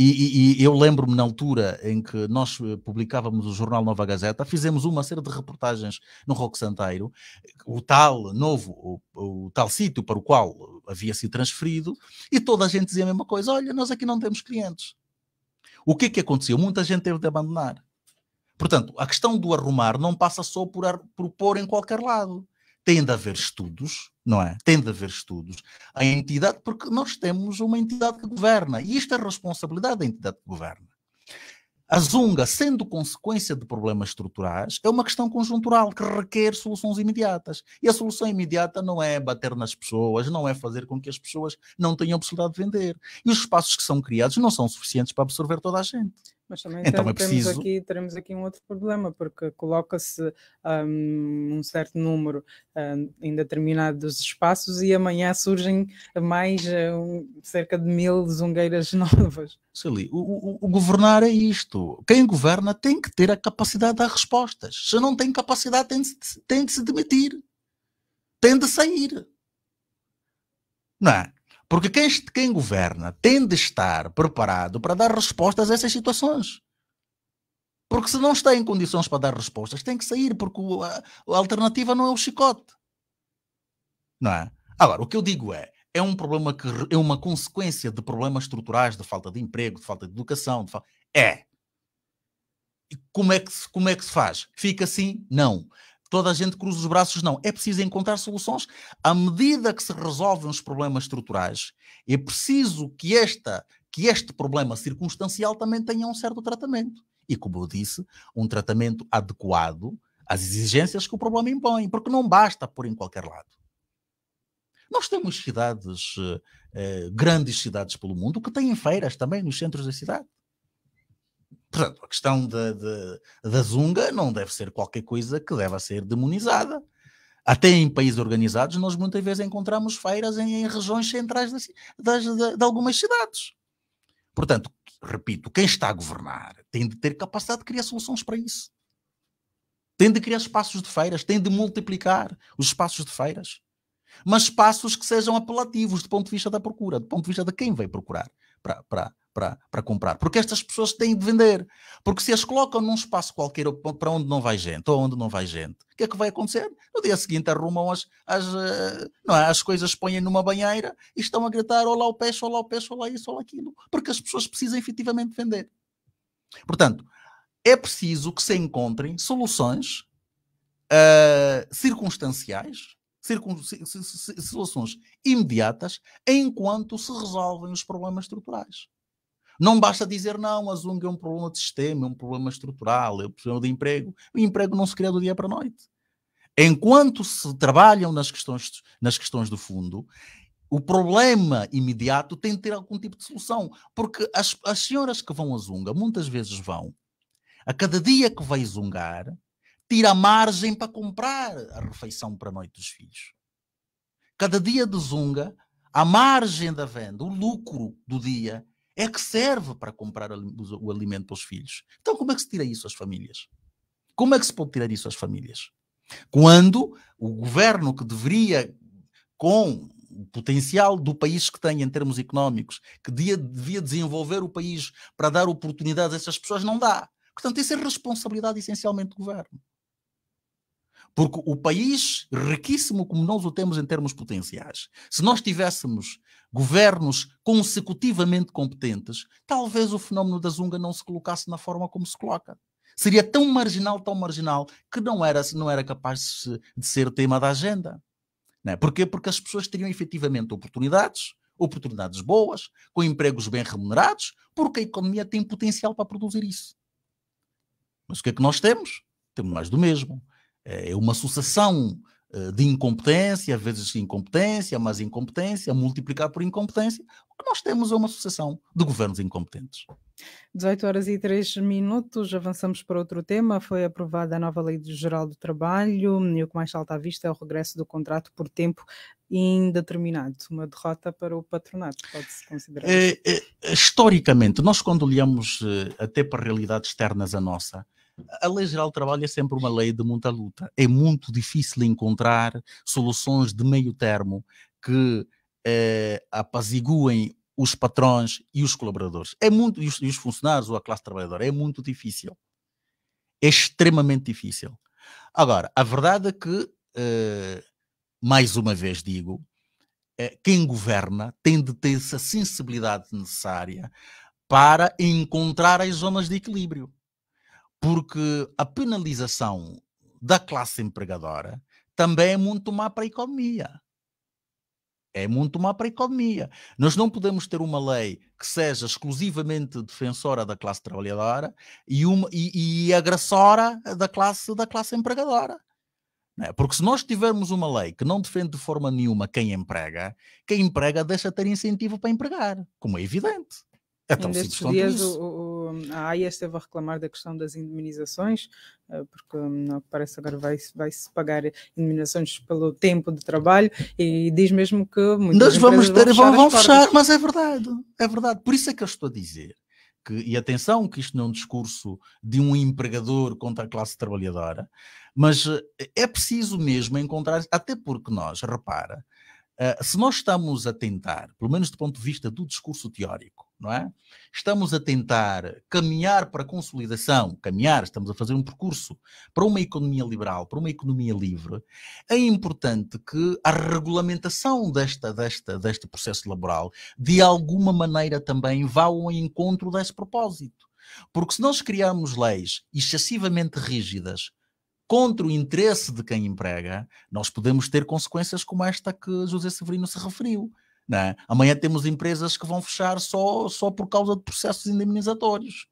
e, e, e eu lembro-me na altura em que nós eh, publicávamos o jornal Nova Gazeta, fizemos uma série de reportagens no Rock Santeiro, o tal novo, o, o tal sítio para o qual havia sido transferido, e toda a gente dizia a mesma coisa: olha, nós aqui não temos clientes. O que é que aconteceu? Muita gente teve de abandonar. Portanto, a questão do arrumar não passa só por, propor por pôr em qualquer lado. Tem de haver estudos, não é? Tem de haver estudos. A entidade, porque nós temos uma entidade que governa, e isto é responsabilidade da entidade que governa. A zunga, sendo consequência de problemas estruturais, é uma questão conjuntural que requer soluções imediatas. E a solução imediata não é bater nas pessoas, não é fazer com que as pessoas não tenham possibilidade de vender. E os espaços que são criados não são suficientes para absorver toda a gente. Mas também então tem, é preciso... aqui, teremos aqui um outro problema, porque coloca-se um, um, certo número um, em determinados espaços e amanhã surgem mais um, cerca de mil zungueiras novas. Sali, o, o, o governar é isto. Quem governa tem que ter a capacidade de dar respostas. Se não tem capacidade, tem de, tem de se demitir, tem de sair. Não é? Porque quem, quem governa tem de estar preparado para dar respostas a essas situações. Porque se não está em condições para dar respostas, tem que sair, porque a, a alternativa não é o chicote. Não é? Agora, o que eu digo é, é um problema que é uma consequência de problemas estruturais, de falta de emprego, de falta de educação, de fa... é. Como é, que, como é que se faz? Fica assim? Não toda a gente cruza os braços, não. É preciso encontrar soluções à medida que se resolvem os problemas estruturais. É preciso que, esta, que este problema circunstancial também tenha um certo tratamento. E, como eu disse, um tratamento adequado às exigências que o problema impõe, porque não basta pôr em qualquer lado. Nós temos cidades, eh, eh grandes cidades pelo mundo, que têm feiras também nos centros da cidade. Portanto, a questão de, de, da zunga não deve ser qualquer coisa que deva ser demonizada. Até em países organizados, nós muitas vezes encontramos feiras em, em regiões centrais das, das, de, de algumas cidades. Portanto, repito, quem está a governar tem de ter capacidade de criar soluções para isso. Tem de criar espaços de feiras, tem de multiplicar os espaços de feiras. Mas espaços que sejam apelativos do ponto de vista da procura, do ponto de vista de quem vai procurar para, para, para, comprar, porque estas pessoas têm de vender. Porque se as colocam num espaço qualquer para onde não vai gente, ou onde não vai gente, o que é que vai acontecer? No dia seguinte arrumam as, as, eh, não é, as coisas, põem numa banheira e estão a gritar olá o peixe, olá o peixe, olá isso, olá aquilo, porque as pessoas precisam efetivamente vender. Portanto, é preciso que se encontrem soluções uh, circunstanciais, circun soluções imediatas, enquanto se resolvem os problemas estruturais. Não basta dizer não, a zunga é um problema de sistema, é um problema estrutural, é um problema de emprego. O emprego não se cria do dia para a noite. Enquanto se trabalham nas questões, nas questões do fundo, o problema imediato tem de ter algum tipo de solução. Porque as, as senhoras que vão a zunga, muitas vezes vão, a cada dia que vai zungar, tira margem para comprar a refeição para a noite dos filhos. Cada dia de zunga, a margem da venda, o lucro do dia, é que serve para comprar o alimento para os filhos. Então, como é que se tira isso às famílias? Como é que se pode tirar isso às famílias? Quando o governo que deveria, com o potencial do país que tem em termos económicos, que devia desenvolver o país para dar oportunidades a essas pessoas, não dá. Portanto, isso é responsabilidade essencialmente do governo. Porque o país, riquíssimo como nós o temos em termos potenciais, se nós tivéssemos governos consecutivamente competentes, talvez o fenómeno da zunga não se colocasse na forma como se coloca. Seria tão marginal, tão marginal, que não era, não era capaz de ser tema da agenda. Não é? Porquê? Porque as pessoas teriam efetivamente oportunidades, oportunidades boas, com empregos bem remunerados, porque a economia tem potencial para produzir isso. Mas o que é que nós temos? Temos mais do mesmo. É uma sucessão eh, de incompetência, às vezes incompetência, mas incompetência, multiplicar por incompetência. O que nós temos é uma sucessão de governos incompetentes. 18 horas e 3 minutos, avançamos para outro tema. Foi aprovada a nova Lei Geral do Trabalho e o que mais salta à vista é o regresso do contrato por tempo indeterminado. Uma derrota para o patronato, pode-se considerar. É, é, historicamente, nós quando olhamos até para realidades externas à nossa, a lei geral do trabalho é sempre uma lei de muita luta. É muito difícil encontrar soluções de meio termo que eh, apaziguem os patrões e os colaboradores. É muito, e os, e os funcionários ou a classe trabalhadora. É muito difícil. É extremamente difícil. Agora, a verdade é que, eh, mais uma vez digo, eh, quem governa tem de ter essa sensibilidade necessária para encontrar as zonas de equilíbrio porque a penalização da classe empregadora também é muito má para a economia. É muito má para a economia. Nós não podemos ter uma lei que seja exclusivamente defensora da classe trabalhadora e, uma, e, e agressora da classe, da classe empregadora. É? Porque se nós tivermos uma lei que não defende de forma nenhuma quem emprega, quem emprega deixa de ter incentivo para empregar, como é evidente. É tão dias simples quanto isso. O, o, a AIA esteve a reclamar da questão das indemnizações, eh, porque não hum, parece agora vai-se pagar indemnizações pelo tempo de trabalho e diz mesmo que muitas Nós vamos ter, vão, fechar, vão fechar mas é verdade, é verdade. Por isso é que eu estou a dizer que, e atenção, que isto não é um discurso de um empregador contra a classe trabalhadora, mas eh, é preciso mesmo encontrar, até porque nós, repara, eh, se nós estamos a tentar, pelo menos do ponto de vista do discurso teórico, não é? Estamos a tentar caminhar para a consolidação, caminhar, estamos a fazer um percurso para uma economia liberal, para uma economia livre. É importante que a regulamentação desta, desta, deste processo laboral, de alguma maneira também, vá ao encontro desse propósito. Porque se nós criarmos leis excessivamente rígidas, contra o interesse de quem emprega, nós podemos ter consequências como esta que José Severino se referiu. É? Amanhã temos empresas que vão fechar só, só por causa de processos indemnizatórios.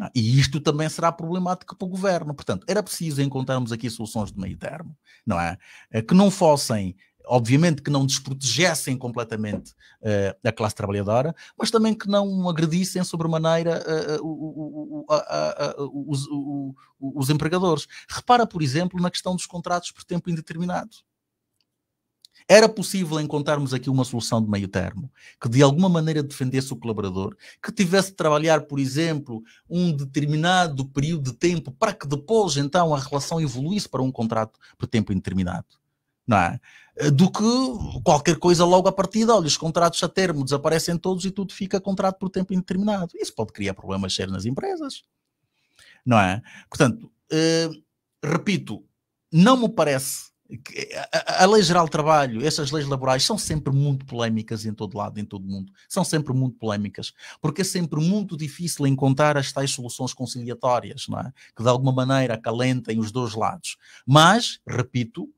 É? E isto também será problemático para o governo. Portanto, era preciso encontrarmos aqui soluções de meio termo, não é? Eh, que não fossem obviamente que não desprotegessem completamente uh, a classe trabalhadora, mas também que não agredissem sobremaneira os, empregadores. Repara, por exemplo, na questão dos contratos por tempo indeterminado. Era possível encontrarmos aqui uma solução de meio termo, que de alguma maneira defendesse o colaborador, que tivesse de trabalhar, por exemplo, um determinado período de tempo para que depois, então, a relação evoluísse para um contrato por tempo indeterminado. Não é? Eh, do que qualquer coisa logo a partir de, olha, os contratos a termo desaparecem todos e tudo fica contrato por tempo indeterminado. Isso pode criar problemas sérios nas empresas. Não é? Portanto, eh, repito, não me parece a lei geral do trabalho, essas leis laborais são sempre muito polémicas em todo lado, em todo mundo. São sempre muito polémicas, porque é sempre muito difícil encontrar as tais soluções conciliatórias, não é? que de alguma maneira acalentem os dois lados. Mas, repito,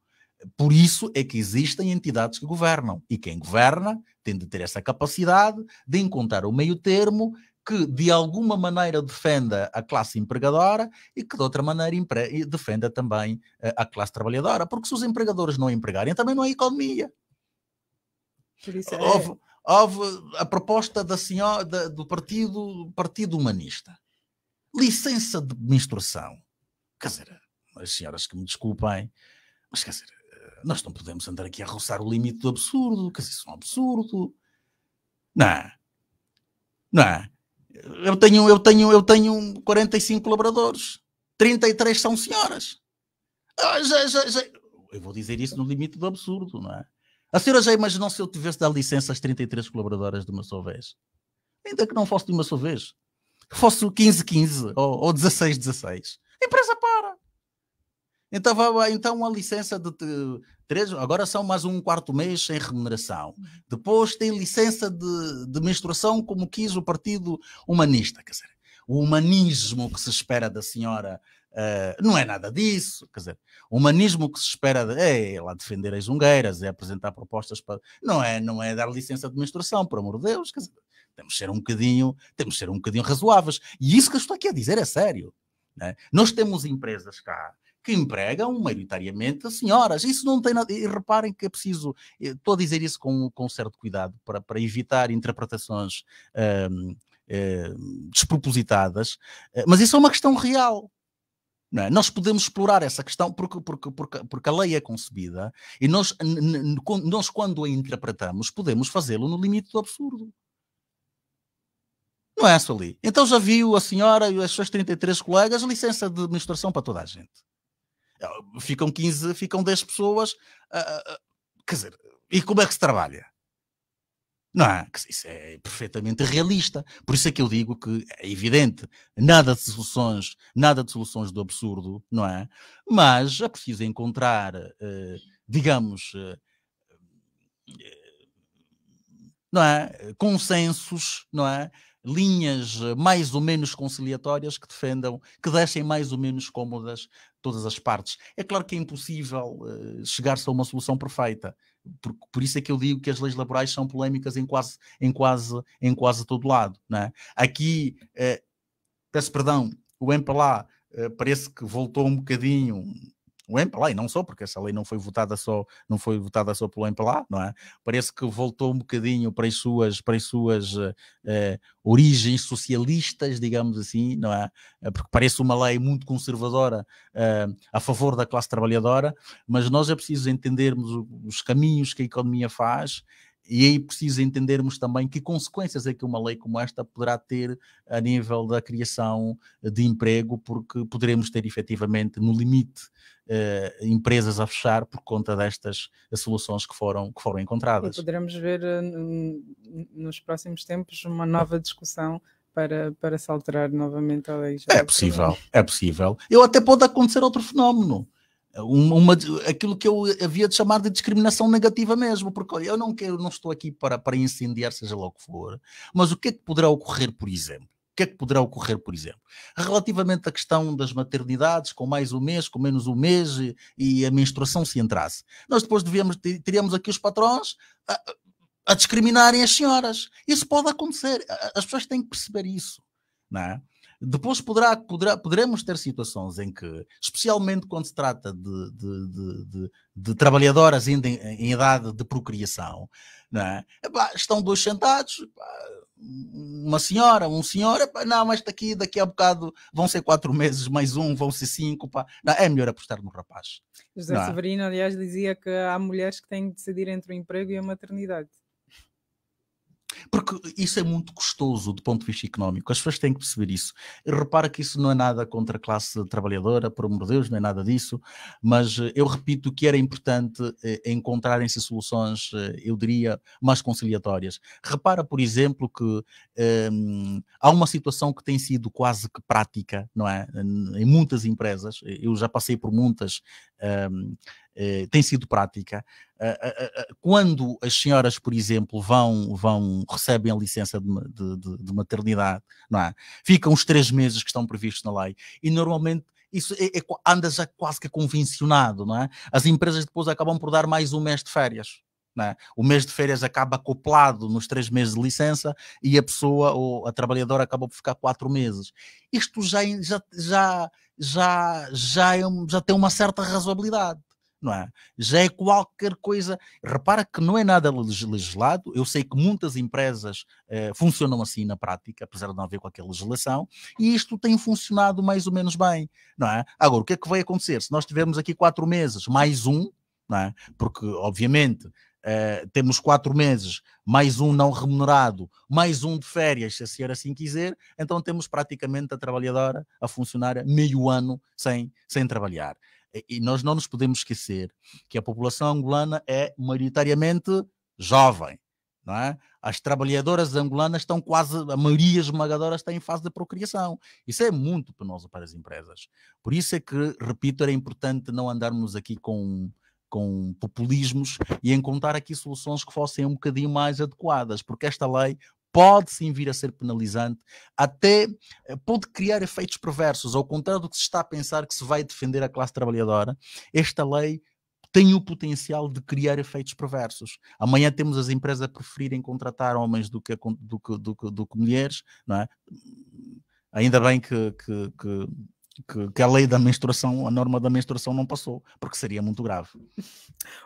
por isso é que existem entidades que governam. E quem governa tem de ter essa capacidade de encontrar o meio termo que de alguma maneira defenda a classe empregadora e que de outra maneira defenda também eh, a classe trabalhadora, porque se os empregadores não empregarem, também não há é economia. É... Houve, houve, a proposta da senhora, da, do partido, partido Humanista. Licença de menstruação, Quer dizer, as senhoras que me desculpem, mas quer dizer, eh, nós não podemos andar aqui a roçar o limite do absurdo, quer dizer, isso é um absurdo. Não. É? Não é? Eu tenho, eu tenho, eu tenho 45 colaboradores. 33 são senhoras. Ah, já, já, já. Eu vou dizer isso no limite do absurdo, não é? A senhora já imaginou se eu tivesse dado licença às 33 colaboradoras de uma só vez? Ainda que não fosse de uma só vez. fosse o 15-15 ou, ou 16-16. A empresa para. Então, então a licença de três, agora são mais um quarto mês sem remuneração. Uhum. Depois tem licença de, de menstruação, como quis o Partido Humanista. Quer dizer, o humanismo que se espera da senhora uh, não é nada disso. Quer dizer, o humanismo que se espera de, é lá defender as ungueiras, é apresentar propostas para. Não é, não é dar licença de menstruação, por amor de Deus. Quer dizer, temos de ser um bocadinho, temos de ser um bocadinho razoáveis. E isso que eu estou aqui a dizer é sério. Né? Nós temos empresas cá que empregam maioritariamente senhoras. Isso não tem nada. E reparem que é preciso. Eh, estou a dizer isso com, com certo cuidado para, para evitar interpretações. Um, um, despropositadas, eh, mas isso é uma questão real, é? Nós podemos explorar essa questão porque, porque, porque, porque a lei é concebida e nós, nós, quando a interpretamos, podemos fazê-lo no limite do absurdo. Não é, ali. Então já viu a senhora e as suas 33 colegas licença de administração para toda a gente. Eh, ficam 15, ficam 10 pessoas. Uh, quer dizer, e como é que se trabalha? Não é? Isso é perfeitamente realista. Por isso é que eu digo que é evidente, nada de soluções, nada de soluções do absurdo, não é? Mas é preciso encontrar, eh, digamos, eh, não é? Consensos, não é? linhas eh, mais ou menos conciliatórias que defendam, que deixem mais ou menos cômodas todas as partes. É claro que é impossível uh, chegar-se a uma solução perfeita, por, por, isso é que eu digo que as leis laborais são polémicas em quase, em quase, em quase todo lado. Né? Aqui, uh, peço perdão, o MPLA uh, parece que voltou um bocadinho o MPLA, e não só, porque essa lei não foi votada só, não foi votada só pelo MPLA, não é? Parece que voltou um bocadinho para as suas, para as suas eh, eh origens socialistas, digamos assim, não é? Eh, porque parece uma lei muito conservadora eh, a favor da classe trabalhadora, mas nós é preciso entendermos os caminhos que a economia faz e aí precisa entendermos também que consequências é que uma lei como esta poderá ter a nível da criação de emprego, porque poderemos ter efetivamente no limite eh, empresas a fechar por conta destas soluções que foram, que foram encontradas. E poderemos ver eh, nos próximos tempos uma nova discussão para, para se alterar novamente a lei. É, é possível, é possível. Eu até pode acontecer outro fenómeno uma, aquilo que eu havia de chamar de discriminação negativa mesmo, porque olha, eu não quero, não estou aqui para, para incendiar, seja lá o que for, mas o que é que poderá ocorrer, por exemplo? O que é que poderá ocorrer, por exemplo? Relativamente à questão das maternidades, com mais um mês, com menos um mês, e, e a menstruação se entrasse. Nós depois devíamos, teríamos aqui os patrões a, a discriminarem as senhoras. Isso pode acontecer. As pessoas têm que perceber isso. Não é? Depois poderá, poderá, poderemos ter situações em que, especialmente quando se trata de, de, de, de trabalhadoras ainda em, em, idade de procriação, é? Epá, estão dois sentados, epá, uma senhora, um senhor, epá, não, mas daqui, daqui a bocado vão ser quatro meses, mais um, vão ser cinco, não, é melhor apostar no rapaz. José é? Severino, aliás, dizia que há mulheres que têm de decidir entre o emprego e a maternidade. Porque isso é muito custoso do ponto de vista económico. As pessoas têm que perceber isso. E repara que isso não é nada contra a classe trabalhadora, por amor de Deus, não é nada disso. Mas eh, eu repito que era importante eh, encontrarem-se soluções, eh, eu diria, mais conciliatórias. Repara, por exemplo, que eh, há uma situação que tem sido quase que prática, não é? Em muitas empresas, eh, eu já passei por muitas eh, tem sido prática. quando as senhoras, por exemplo, vão, vão recebem a licença de, de, de maternidade, não é? ficam os três meses que estão previstos na lei e normalmente isso é, é, anda já quase que convencionado, não é? As empresas depois acabam por dar mais um mês de férias né? O mês de férias acaba acoplado nos três meses de licença e a pessoa ou a trabalhadora acaba por ficar quatro meses. Isto já, já, já, já, já, é já tem uma certa razoabilidade. Não é? Já é qualquer coisa. Repara que não é nada legislado. Eu sei que muitas empresas eh, funcionam assim na prática, apesar de não haver qualquer legislação, e isto tem funcionado mais ou menos bem. Não é? Agora, o que é que vai acontecer? Se nós tivermos aqui quatro meses mais um, é? Porque, obviamente, Uh, temos quatro meses, mais um não remunerado, mais um de férias, se a senhora assim quiser, então temos praticamente a trabalhadora, a funcionária, meio ano sem, sem trabalhar. E nós não nos podemos esquecer que a população angolana é maioritariamente jovem. Não é? As trabalhadoras angolanas estão quase, a maioria esmagadora está em fase de procriação. Isso é muito penoso para as empresas. Por isso é que, repito, era importante não andarmos aqui com com populismos e encontrar aqui soluções que fossem um bocadinho mais adequadas, porque esta lei pode sim vir a ser penalizante, até eh, pode criar efeitos perversos, ao contrário do que se está a pensar que se vai defender a classe trabalhadora, esta lei tem o potencial de criar efeitos perversos. Amanhã temos as empresas a preferirem contratar homens do que, do que, do que, do que mulheres, não é? Ainda bem que, que, que que, que, a lei da menstruação, a norma da menstruação não passou, porque seria muito grave.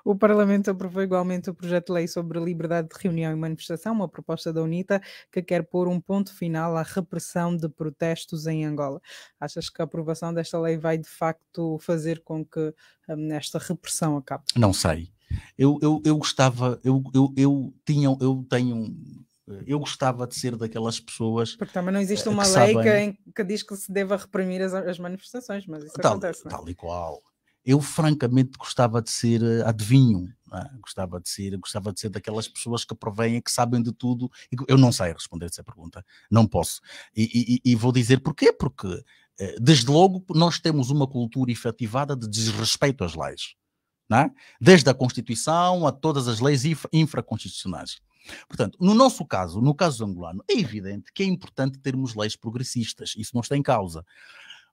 O Parlamento aprovou igualmente o projeto de lei sobre liberdade de reunião e manifestação, uma proposta da UNITA que quer pôr um ponto final à repressão de protestos em Angola. Achas que a aprovação desta lei vai de facto fazer com que hum, esta repressão acabe? Não sei. Eu, eu, eu gostava, eu, eu, eu, tinha, eu tenho eu gostava de ser daquelas pessoas. Porque também não existe eh, uma que lei sabem... que, que, diz que se deva reprimir as, as manifestações, mas isso tal, acontece. É? Tal e qual. Eu, francamente, gostava de ser eh, adivinho, é? gostava de ser, gostava de ser daquelas pessoas que provêm, que sabem de tudo. Eu não sei responder essa pergunta, não posso. E, e, e vou dizer porquê? Porque, eh, desde logo, nós temos uma cultura efetivada de desrespeito às leis. É? Desde a Constituição a todas as leis infraconstitucionais. Portanto, no nosso caso, no caso angolano, é evidente que é importante termos leis progressistas, isso não está em causa.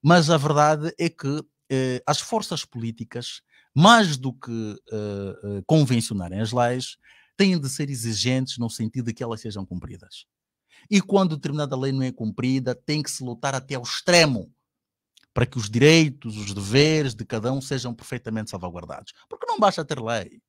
Mas a verdade é que eh, as forças políticas, mais do que eh, eh, convencionarem as leis, têm de ser exigentes no sentido de que elas sejam cumpridas. E quando determinada lei não é cumprida, tem que se lutar até ao extremo para que os direitos, os deveres de cada um sejam perfeitamente salvaguardados. Porque não basta ter lei.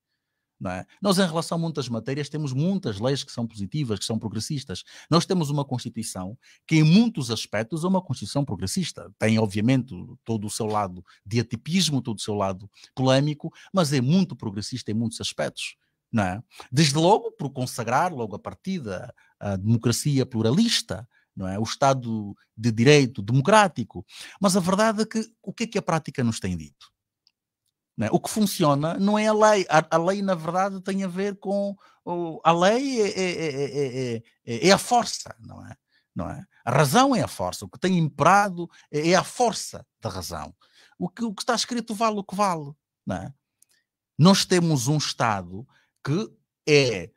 Não é? Nós, em relação a muitas matérias, temos muitas leis que são positivas, que são progressistas. Nós temos uma Constituição que, em muitos aspectos, é uma Constituição progressista. Tem, obviamente, todo o seu lado de atipismo, todo o seu lado polémico, mas é muito progressista em muitos aspectos. Não é? Desde logo, por consagrar logo a partida a democracia pluralista, não é? o Estado de Direito democrático. Mas a verdade é que o que é que a prática nos tem dito? O que funciona não é a lei. A, a, lei, na verdade, tem a ver com. O, a lei é, é, é, a força, não é? não é? A razão é a força. O que tem imperado é a força da razão. O que, o que está escrito vale o que vale. Não é Nós temos um Estado que é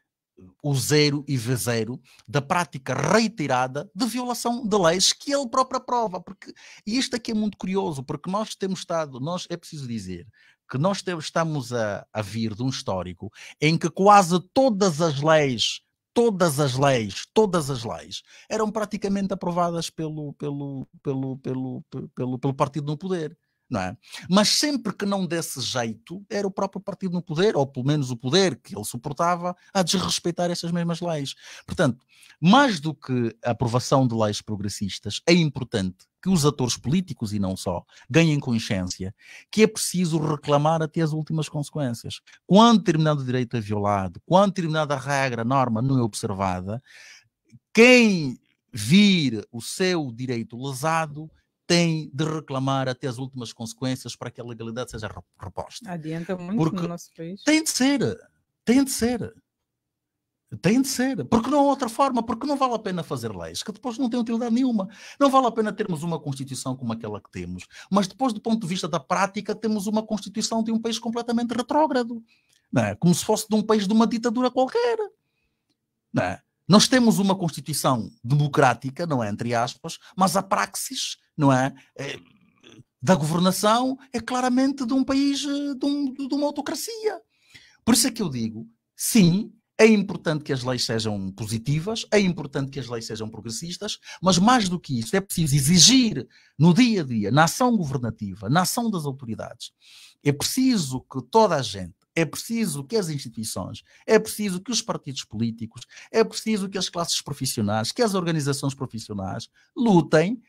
o zero e vezeiro da prática reiterada de violação de leis que ele próprio aprova. Porque, e isto aqui é muito curioso, porque nós temos estado, nós é preciso dizer, que nós estamos a, a vir de um histórico em que quase todas as leis todas as leis, todas as leis, eram praticamente aprovadas pelo, pelo, pelo, pelo, pelo, pelo partido no poder não é? Mas sempre que não desse jeito, era o próprio partido no poder, ou pelo menos o poder que ele suportava, a desrespeitar essas mesmas leis. Portanto, mais do que a aprovação de leis progressistas, é importante que os atores políticos e não só ganhem consciência que é preciso reclamar até as últimas consequências. Quando determinado direito é violado, quando determinada regra, norma não é observada, quem vir o seu direito lesado tem de reclamar até as últimas consequências para que a legalidade seja reposta. Adianta muito Porque no nosso país. Tem de ser, tem de ser. Tem de ser, porque não há outra forma, porque não vale a pena fazer leis que depois não têm utilidade nenhuma. Não vale a pena termos uma Constituição como aquela que temos, mas depois, do ponto de vista da prática, temos uma Constituição de um país completamente retrógrado, não é? como se fosse de um país de uma ditadura qualquer. Não é? Nós temos uma Constituição democrática, não é? Entre aspas, mas a praxis, não é? é da governação é claramente de um país, eh, de, um, de uma autocracia. Por isso é que eu digo, sim, é importante que as leis sejam positivas, é importante que as leis sejam progressistas, mas mais do que isso, é preciso exigir no dia a dia, na ação governativa, na ação das autoridades, é preciso que toda a gente, é preciso que as instituições, é preciso que os partidos políticos, é preciso que as classes profissionais, que as organizações profissionais lutem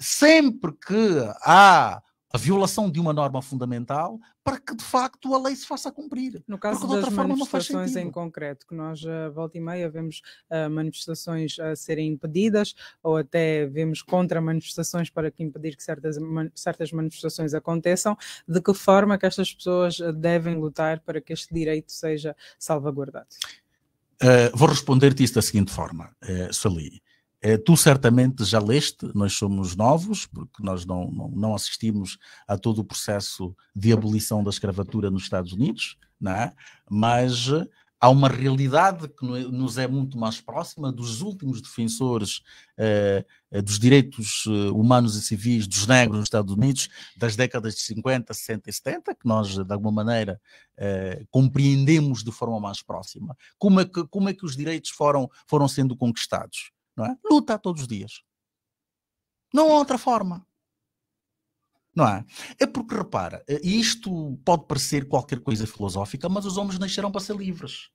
sempre que há a violação de uma norma fundamental para que de facto a lei se faça cumprir. No caso Porque, das manifestações em concreto, que nós eh, volta e meia vemos uh, manifestações a serem impedidas ou até vemos contra-manifestações para que impedir que certas, man certas manifestações aconteçam, de que forma que estas pessoas eh, devem lutar para que este direito seja salvaguardado? Uh, vou responder-te isso da seguinte forma, uh, eh, tu certamente já leste, nós somos novos, porque nós não, não, não, assistimos a todo o processo de abolição da escravatura nos Estados Unidos, não é? mas eh, há uma realidade que nos é muito mais próxima dos últimos defensores eh, eh dos direitos humanos e civis dos negros nos Estados Unidos das décadas de 50, 60 e 70, que nós, de alguma maneira, eh, compreendemos de forma mais próxima. Como é que, como é que os direitos foram, foram sendo conquistados? Não é? Luta todos os dias. Não há outra forma. Não é? É porque, repara, eh, isto pode parecer qualquer coisa filosófica, mas os homens nasceram para ser livres.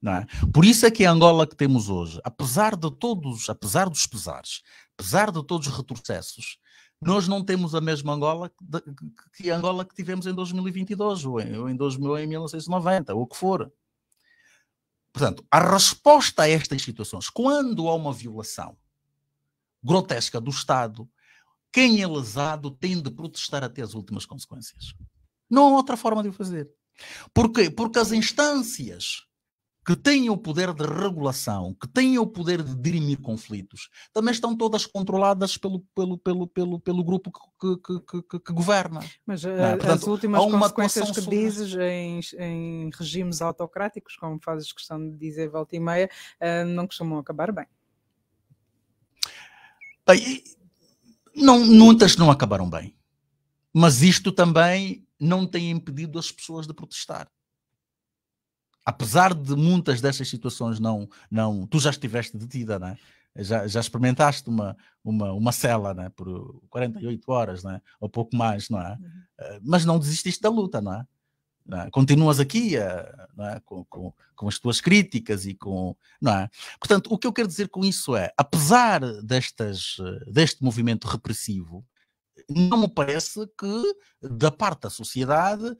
Não é? Por isso é que a Angola que temos hoje, apesar de todos, apesar dos pesares, apesar de todos os retrocessos, nós não temos a mesma Angola que, que, que a Angola que tivemos em 2022, ou em, ou em 2000, ou em 1990, ou o que for. Portanto, a resposta a estas situações, quando há uma violação grotesca do Estado, quem é lesado tem de protestar até as últimas consequências. Não há outra forma de o fazer. Por quê? Porque as instâncias que têm o poder de regulação, que têm o poder de dirimir conflitos, também estão todas controladas pelo, pelo, pelo, pelo, pelo grupo que, que, que, que governa. Mas eh, é? Portanto, as últimas consequências que sobre... dizes em, em, regimes autocráticos, como fazes questão de dizer volta e meia, eh, não costumam acabar bem. bem não, muitas não acabaram bem. Mas isto também não tem impedido as pessoas de protestar apesar de muitas destas situações não, não tu já estiveste detida, né? já, já experimentaste uma, uma, uma cela né? por 48 horas né? ou pouco mais, não é? Uhum. Eh, mas não desististe da luta, não é? Não é? Continuas aqui eh, é? com, com, com as tuas críticas e com. Não é? Portanto, o que eu quero dizer com isso é, apesar destas, eh, deste movimento repressivo, não me parece que da parte da sociedade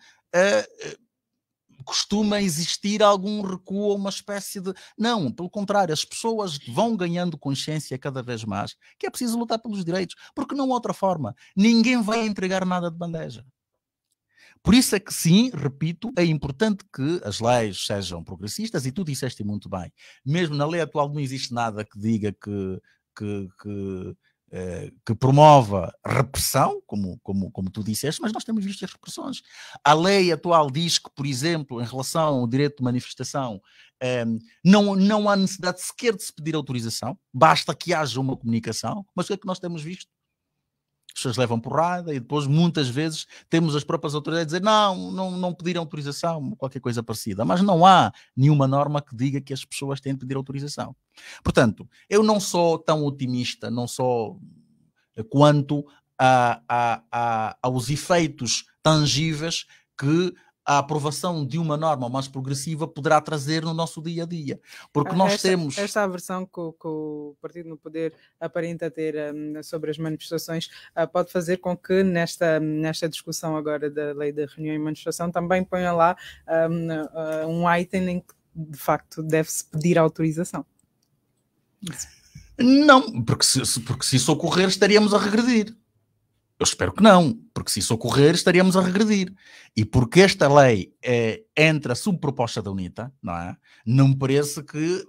costuma existir algum recuo, uma espécie de. Não, pelo contrário, as pessoas vão ganhando consciência cada vez mais que é preciso lutar pelos direitos, porque não há outra forma. Ninguém vai entregar nada de bandeja. Por isso é que, sim, repito, é importante que as leis sejam progressistas e tu disseste muito bem. Mesmo na lei atual não existe nada que diga que, que, que eh, que promova repressão, como, como, como tu disseste, mas nós temos visto as repressões. A lei atual diz que, por exemplo, em relação ao direito de manifestação, ehm, não, não há necessidade sequer de se pedir autorização, basta que haja uma comunicação, mas o que é que nós temos visto? pessoas levam porrada e depois muitas vezes temos as próprias autoridades a dizer não, não, não pediram autorização, qualquer coisa parecida. Mas não há nenhuma norma que diga que as pessoas têm de pedir autorização. Portanto, eu não sou tão otimista, não sou eh, quanto a, a, a, aos efeitos tangíveis que a aprovação de uma norma mais progressiva poderá trazer no nosso dia a dia. Porque ah, nós esta, temos. Esta aversão que, que, o Partido no Poder aparenta ter um, sobre as manifestações uh, pode fazer com que nesta, nesta discussão agora da lei da reunião e manifestação também ponha lá um, ah, um item em que de facto deve-se pedir autorização. Não, porque se, porque se isso ocorrer estaríamos a regredir. Eu espero que não, porque se isso ocorrer, estaríamos a regredir. E porque esta lei é, entra sob proposta da UNITA, não é? Não me parece que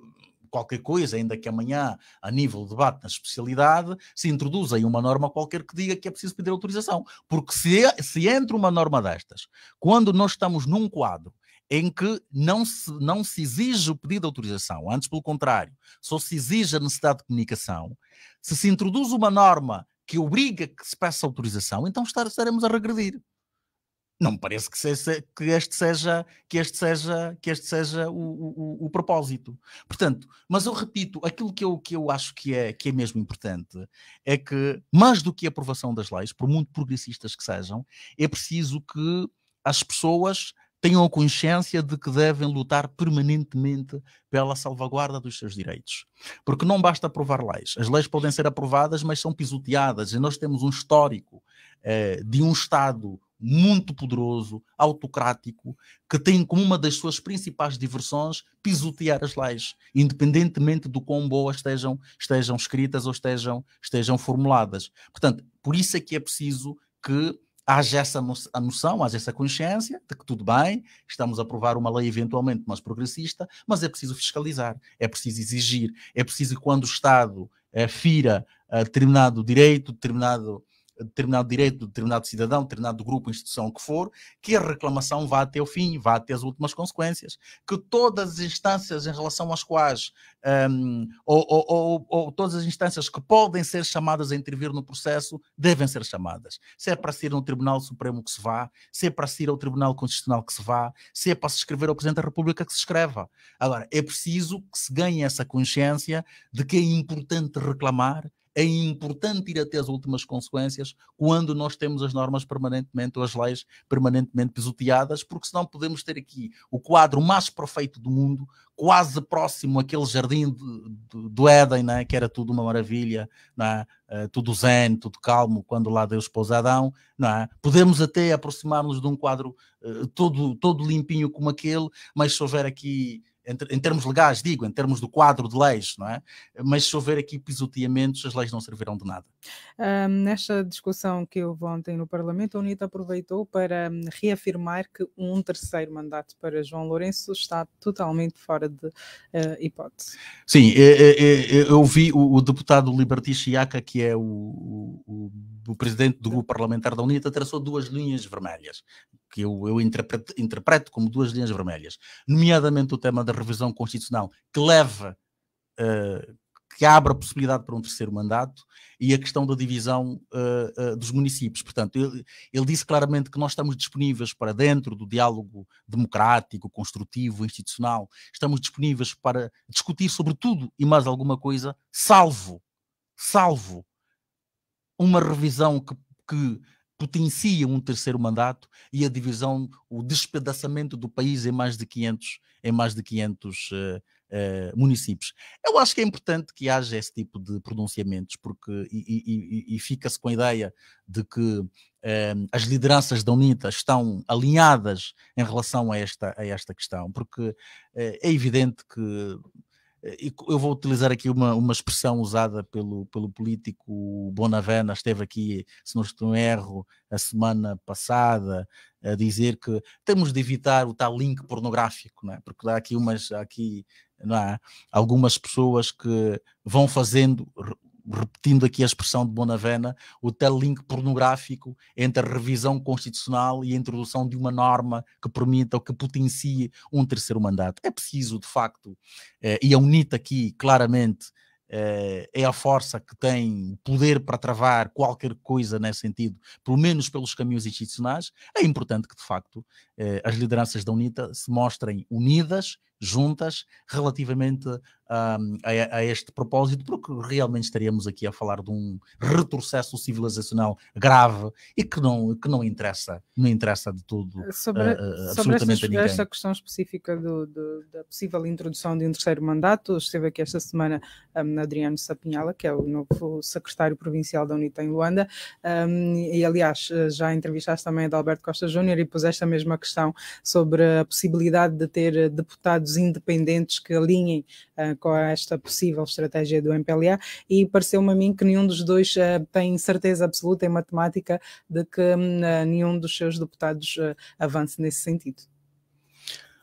qualquer coisa, ainda que amanhã, a nível de debate na especialidade, se introduza aí uma norma qualquer que diga que é preciso pedir autorização. Porque se, se entra uma norma destas, quando nós estamos num quadro em que não se, não se exige o pedido de autorização, antes pelo contrário, só se exige a necessidade de comunicação, se se introduz uma norma que obriga que se passe autorização, então estaremos a regredir. Não me parece que, seja, que este seja, que este seja, que este seja o, o, o, propósito. Portanto, mas eu repito, aquilo que eu, que eu acho que é, que é mesmo importante é que, mais do que a aprovação das leis, por muito progressistas que sejam, é preciso que as pessoas tenham a consciência de que devem lutar permanentemente pela salvaguarda dos seus direitos. Porque não basta aprovar leis. As leis podem ser aprovadas, mas são pisoteadas. E nós temos um histórico eh, de um Estado muito poderoso, autocrático, que tem como uma das suas principais diversões pisotear as leis, independentemente do quão boas estejam, estejam escritas ou estejam, estejam formuladas. Portanto, por isso é que é preciso que haja essa noção, haja essa consciência de que tudo bem, estamos a aprovar uma lei eventualmente mais progressista, mas é preciso fiscalizar, é preciso exigir, é preciso quando o Estado é, fira eh, determinado direito, determinado determinado direito determinado cidadão, determinado grupo, instituição que for, que a reclamação vá até o fim, vá até as últimas consequências, que todas as instâncias em relação às quais, um, ou, ou, ou, ou, todas as instâncias que podem ser chamadas a intervir no processo, devem ser chamadas. Se é para ser no Tribunal Supremo que se vá, se é para ser ao Tribunal Constitucional que se vá, se é para se escrever ao Presidente da República que se escreva. Agora, é preciso que se ganhe essa consciência de que é importante reclamar, é importante ir até as últimas consequências quando nós temos as normas permanentemente ou as leis permanentemente pisoteadas, porque senão podemos ter aqui o quadro mais perfeito do mundo, quase próximo àquele jardim de, de, do Éden, né? que era tudo uma maravilha, né? Uh, tudo zen, tudo calmo, quando lá Deus pôs Adão, é? Podemos até aproximar-nos de um quadro uh, todo, todo limpinho como aquele, mas se houver aqui em termos legais, digo, em termos do quadro de leis, não é? Mas se houver aqui pisoteamentos, as leis não servirão de nada. Um, nesta discussão que houve ontem no Parlamento, a UNITA aproveitou para hum, reafirmar que um terceiro mandato para João Lourenço está totalmente fora de uh, hipótese. Sim, eu, eh, eu, eh, eu vi o, o deputado Liberty Chiaca, que é o, o, o o presidente do grupo parlamentar da UNITA traçou duas linhas vermelhas, que eu, eu interpreto, interpreto, como duas linhas vermelhas, nomeadamente o tema da revisão constitucional, que leva, uh, que abre a possibilidade para um terceiro mandato, e a questão da divisão uh, uh, dos municípios. Portanto, ele, ele, disse claramente que nós estamos disponíveis para, dentro do diálogo democrático, construtivo, institucional, estamos disponíveis para discutir sobre tudo e mais alguma coisa, salvo, salvo uma revisão que, que potencia um terceiro mandato e a divisão, o despedaçamento do país em mais de 500, em mais de 500 uh, Uh, municípios. Eu acho que é importante que haja esse tipo de pronunciamentos, porque e, e, e fica-se com a ideia de que uh, as lideranças da UNITA estão alinhadas em relação a esta, a esta questão, porque uh, é evidente que eh, eu vou utilizar aqui uma, uma expressão usada pelo, pelo político Bonavena, esteve aqui, se não estou em erro, a semana passada, a dizer que temos de evitar o tal link pornográfico, não é? porque há aqui, umas, há aqui não é? algumas pessoas que vão fazendo repetindo aqui a expressão de Bonavena, o tal pornográfico entre a revisão constitucional e a introdução de uma norma que permita ou que potencie um terceiro mandato. É preciso, de facto, eh, e a UNITA aqui claramente eh, é a força que tem poder para travar qualquer coisa nesse sentido, pelo menos pelos caminhos institucionais. É importante que, de facto, eh, as lideranças da UNITA se mostrem unidas juntas relativamente um, a, a, este propósito, porque realmente estaríamos aqui a falar de um retrocesso civilizacional grave e que não, que não interessa, não interessa de tudo eh, sobre, uh, absolutamente sobre a esta, questão específica do, do, da possível introdução de um terceiro mandato, esteve aqui esta semana um, Adriano Sapinhala, que é o novo secretário provincial da UNITA em Luanda, um, e aliás, já entrevistaste também a Alberto Costa Júnior e puseste a mesma questão sobre a possibilidade de ter deputados independentes que alinhem uh, com esta possível estratégia do MPLA e pareceu-me a mim que nenhum dos dois uh, tem certeza absoluta em matemática de que uh, nenhum dos seus deputados avance nesse sentido.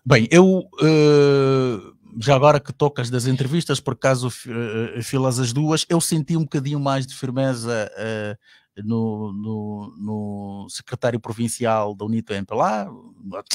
Bem, eu já agora que tocas das entrevistas, por acaso filas as duas, eu senti um bocadinho mais de firmeza uh, no, no, no secretário provincial da UNITA em Pelá,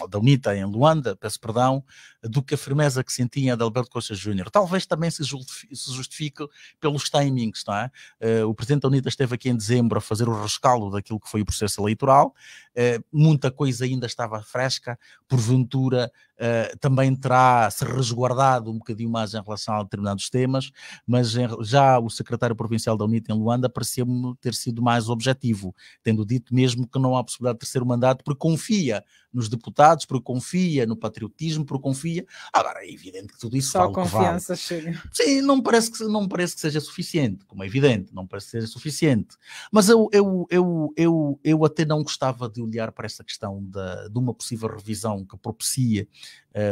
da UNITA em Luanda, peço perdão, do que a firmeza que sentia de Alberto Costa Júnior. Talvez também se justifique, pelos timings, não é? Eh, o presidente da UNITA esteve aqui em dezembro a fazer o rescaldo daquilo que foi o processo eleitoral, eh, muita coisa ainda estava fresca, porventura eh, também terá se resguardado um bocadinho mais em relação a determinados temas, mas em, já o secretário provincial da Unite em Luanda parecia me ter sido mais objetivo, tendo dito mesmo que não há possibilidade de terceiro mandato, porque confia nos deputados, porque confia no patriotismo, porque confia. Agora, é evidente que tudo isso Só a confiança vale. chega. Sim, não parece, que, não parece que seja suficiente, como é evidente, não parece que seja suficiente. Mas eu, eu, eu, eu, eu até não gostava de olhar para essa questão da, de uma possível revisão que propicia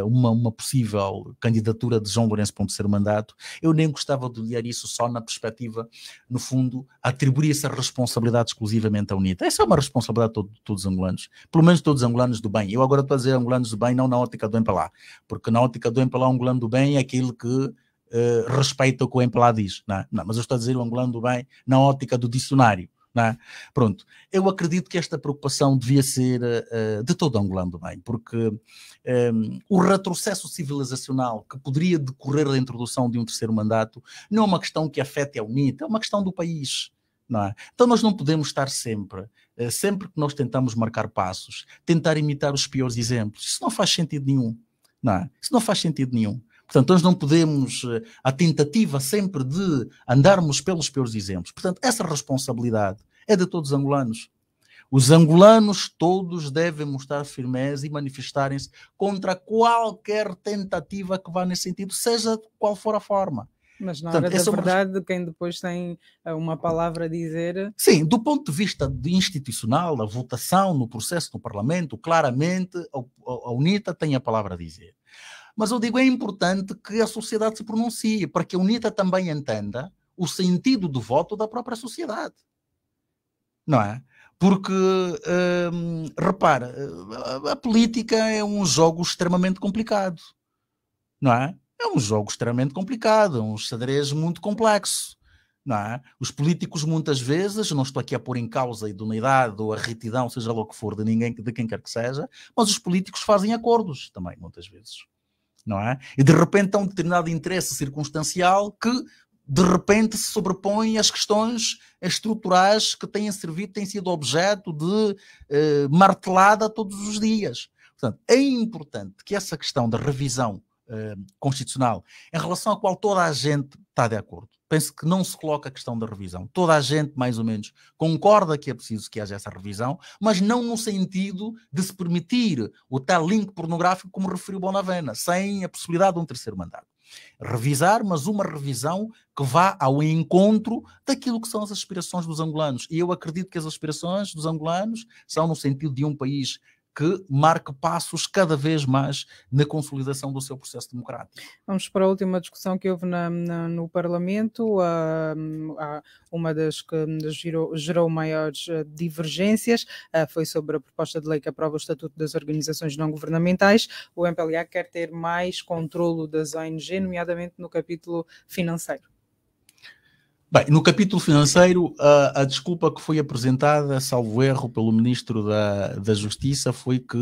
uh, uma, uma possível candidatura de João Lourenço para um terceiro mandato. Eu nem gostava de olhar isso só na perspectiva, no fundo, atribuir essa responsabilidade exclusivamente à UNITA. Essa é uma responsabilidade de todo, todos os angolanos, pelo menos todos os angolanos do do bem. Eu agora estou a dizer angolanos do bem, não na ótica do Empalá, porque na ótica do Empalá, o angolano do bem é aquele que Uh, respeita o que o empalá diz, não, é? não, mas eu estou a dizer o angolano do bem na ótica do dicionário. É? Pronto, eu acredito que esta preocupação devia ser uh, de todo angolano do bem, porque um, eh, o retrocesso civilizacional que poderia decorrer da introdução de um terceiro mandato não é uma questão que afete a UNITA, é uma questão do país. É? Então nós não podemos estar sempre eh, sempre que nós tentamos marcar passos, tentar imitar os piores exemplos. Isso não faz sentido nenhum. Não, é? isso não faz sentido nenhum. Portanto, nós não podemos, eh, a tentativa sempre de andarmos pelos piores exemplos. Portanto, essa responsabilidade é de todos os angolanos. Os angolanos todos devem mostrar firmeza e manifestarem-se contra qualquer tentativa que vá nesse sentido, seja qual for a forma. Mas na Portanto, hora da é verdade, uma... quem depois tem eh, uma palavra a dizer. Sim, do ponto de vista institucional, da votação no processo no Parlamento, claramente a UNITA tem a palavra a dizer. Mas eu digo, é importante que a sociedade se pronuncie, para que a UNITA também entenda o sentido do voto da própria sociedade. Não é? Porque, hum, repara, eh, a política é um jogo extremamente complicado. Não é? É um jogo extremamente complicado, um xadrez muito complexo. Não é? Os políticos, muitas vezes, não estou aqui a pôr em causa a idoneidade ou a retidão, seja lá o que for, de, ninguém, de quem quer que seja, mas os políticos fazem acordos também, muitas vezes. Não é? E de repente há um determinado interesse circunstancial que de repente se sobrepõe às questões estruturais que têm servido, têm sido objeto de eh, martelada todos os dias. Portanto, é importante que essa questão da revisão Hum, constitucional, em relação à qual toda a gente está de acordo. Penso que não se coloca a questão da revisão. Toda a gente, mais ou menos, concorda que é preciso que haja essa revisão, mas não no sentido de se permitir o tal link pornográfico, como referiu Bonavena, sem a possibilidade de um terceiro mandato revisar, mas uma revisão que vá ao encontro daquilo que são as aspirações dos angolanos. E eu acredito que as aspirações dos angolanos são no sentido de um país que marque passos cada vez mais na consolidação do seu processo democrático. Vamos para a última discussão que houve na, na, no Parlamento, a, a, uma das que gerou, gerou maiores eh, divergências a, eh, foi sobre a proposta de lei que aprova o Estatuto das Organizações Não-Governamentais. O MPLA quer ter mais controlo das ONG, nomeadamente no capítulo financeiro. Bem, no capítulo financeiro, a, a, desculpa que foi apresentada, salvo erro, pelo Ministro da, da Justiça foi que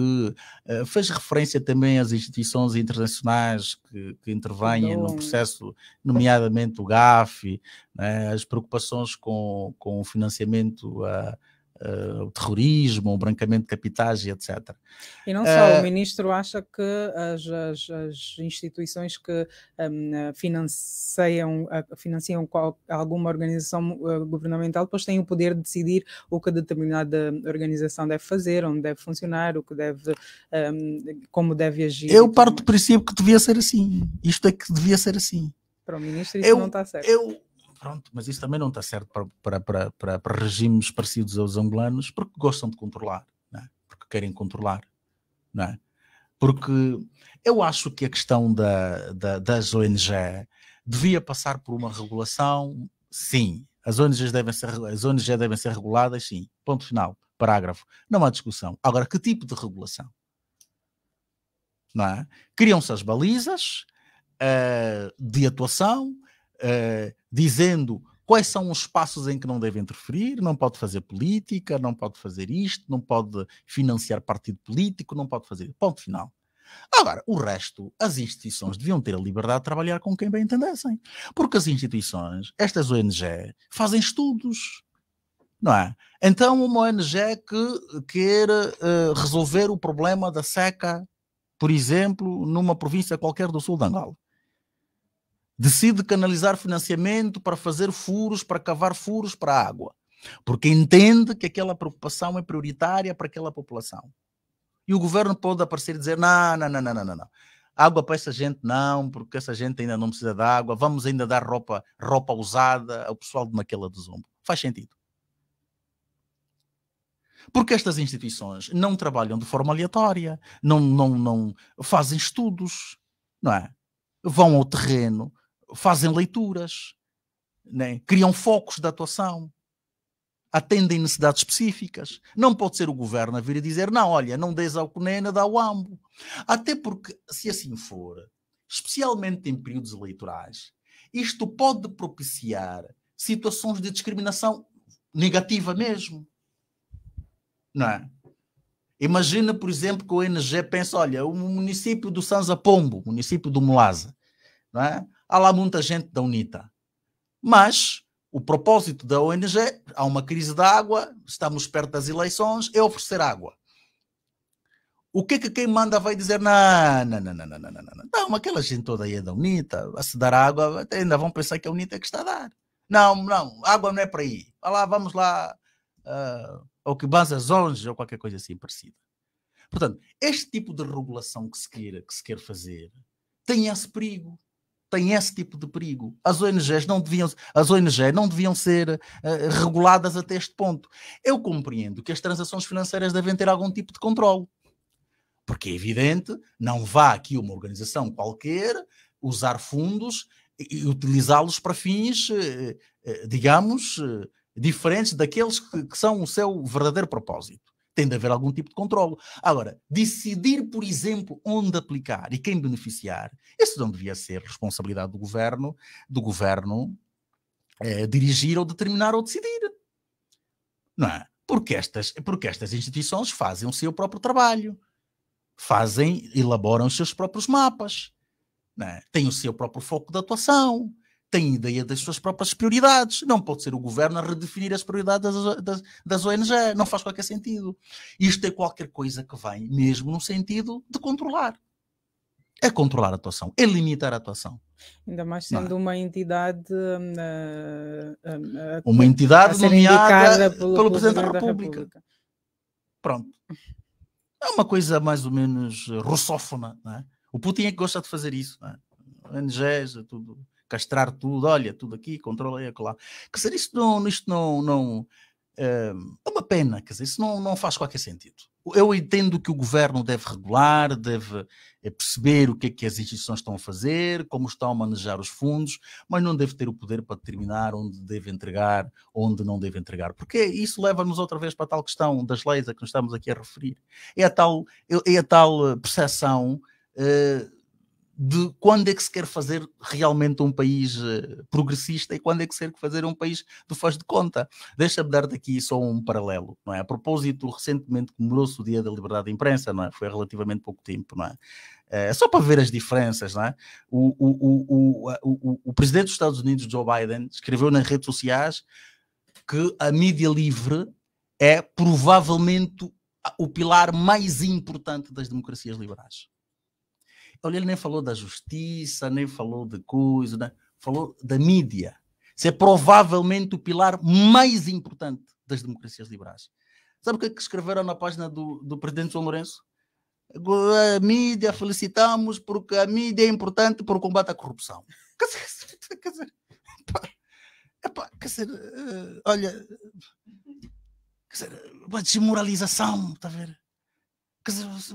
uh, fez referência também às instituições internacionais que, que intervêm no processo, nomeadamente o GAF, né, as preocupações com, com o financiamento. Uh, Uh, o terrorismo, o branqueamento de capitais e etc. E não só, o eh, ministro acha que as, as, as instituições que um, financiam, eh, financiam qual, alguma organização governamental depois têm o poder de decidir o que determinada organização deve fazer, onde deve funcionar, o que deve, um, como deve agir. Eu parto do princípio que devia ser assim. Isto é que devia ser assim. Para o ministro isso eu, não está certo. Eu, pronto, mas isso também não está certo para, para, para, para regimes parecidos aos angolanos, porque gostam de controlar, é? porque querem controlar, é? Porque eu acho que a questão da, da, das ONG devia passar por uma regulação, sim. As ONGs devem ser, as ONGs devem ser reguladas, sim. Ponto final, parágrafo. Não há discussão. Agora, que tipo de regulação? Não é? Criam-se as balizas uh, de atuação, eh, dizendo quais são os espaços em que não deve interferir, não pode fazer política, não pode fazer isto, não pode financiar partido político, não pode fazer. Ponto final. Agora, o resto, as instituições deviam ter a liberdade de trabalhar com quem bem entendessem. Porque as instituições, estas ONG, fazem estudos. Não é? Então, uma ONG que quer uh, resolver o problema da seca, por exemplo, numa província qualquer do sul de Angola decide canalizar financiamento para fazer furos, para cavar furos para a água, porque entende que aquela preocupação é prioritária para aquela população. E o governo pode aparecer e dizer: não, não, não, não, não, não. Água para essa gente não, porque essa gente ainda não precisa de água. Vamos ainda dar roupa, roupa usada ao pessoal de Maquela do Zombo. Faz sentido. Porque estas instituições não trabalham de forma aleatória, não, não, não fazem estudos, não é? Vão ao terreno, fazem leituras, né? criam focos de atuação, atendem necessidades específicas. Não pode ser o governo a vir e dizer: não, olha, não deis ao Conena, dá ao AMBO. Até porque, se assim for, especialmente em períodos eleitorais, isto pode propiciar situações de discriminação negativa mesmo. Não é? Imagina, por exemplo, que o ONG pensa: olha, o município do Sanzapombo, município do Molaza, não é? há lá muita gente da UNITA. Mas o propósito da ONG, há uma crise da água, estamos perto das eleições, é oferecer água. O que é que quem manda vai dizer? Não, não, não, não, não, não, não. Não, aquela gente toda aí é da UNITA, a se dar água, ainda vão pensar que a UNITA é que está a dar. Não, não, água não é para aí. Vá lá, vamos lá, uh, ah, ou que banzas longe, ou qualquer coisa assim parecida. Portanto, este tipo de regulação que se, queira, que se quer fazer tem esse perigo tem esse tipo de perigo. As ONGs não deviam, as ONG não deviam ser uh, reguladas até este ponto. Eu compreendo que as transações financeiras devem ter algum tipo de controle. Porque é evidente, não vá aqui uma organização qualquer usar fundos e, utilizá-los para fins, eh, eh, digamos, diferentes daqueles que são o seu verdadeiro propósito tem de haver algum tipo de controle. Agora, decidir, por exemplo, onde aplicar e quem beneficiar, isso não devia ser responsabilidade do governo, do governo é, dirigir ou determinar ou decidir. Não é? Porque estas, porque estas instituições fazem o seu próprio trabalho, fazem, elaboram os seus próprios mapas, é? têm o seu próprio foco de atuação, têm ideia das suas próprias prioridades. Não pode ser o governo a redefinir as prioridades das, das, das ONG. Não faz qualquer sentido. Isto é qualquer coisa que vem mesmo no sentido de controlar. É controlar a atuação, é limitar a atuação. Ainda mais é? sendo não. uma entidade. Uh, uh, uh, uma entidade nomeada pelo, pelo Presidente, da, República. da República. Pronto. É uma coisa mais ou menos russófona, não é? O Putin é que gosta de fazer isso, não é? ONGs, tudo castrar tudo, olha, tudo aqui, controla aí, lá. Quer dizer, isso não, isto não, não hum, é uma pena, quer dizer, isso não, não faz qualquer sentido. Eu entendo que o governo deve regular, deve eh, perceber o que é que as instituições estão a fazer, como estão a manejar os fundos, mas não deve ter o poder para determinar onde deve entregar, onde não deve entregar. Porque isso leva-nos outra vez para a tal questão das leis a que nós estamos aqui a referir. É a tal, é, é a tal eh, percepção. Uh, de quando é que se quer fazer realmente um país eh, progressista e quando é que se quer fazer um país do faz de conta. Deixa-me dar aqui só um paralelo, não é? A propósito, recentemente comemorou-se o Dia da Liberdade de Imprensa, não é? Foi há relativamente pouco tempo, não é? É, só para ver as diferenças, não é? O, o, o, o, o presidente dos Estados Unidos, Joe Biden, escreveu nas redes sociais que a mídia livre é provavelmente o pilar mais importante das democracias liberais. Olha, ele nem falou da justiça, nem falou de coisa, né? falou da mídia. Isso é provavelmente o pilar mais importante das democracias liberais. Sabe o que, é que escreveram na página do, do presidente João Lourenço? A mídia felicitamos porque a mídia é importante para o combate à corrupção. Quer dizer, quer dizer, pá, quer dizer eh, olha, quer dizer, uma desmoralização, está a ver?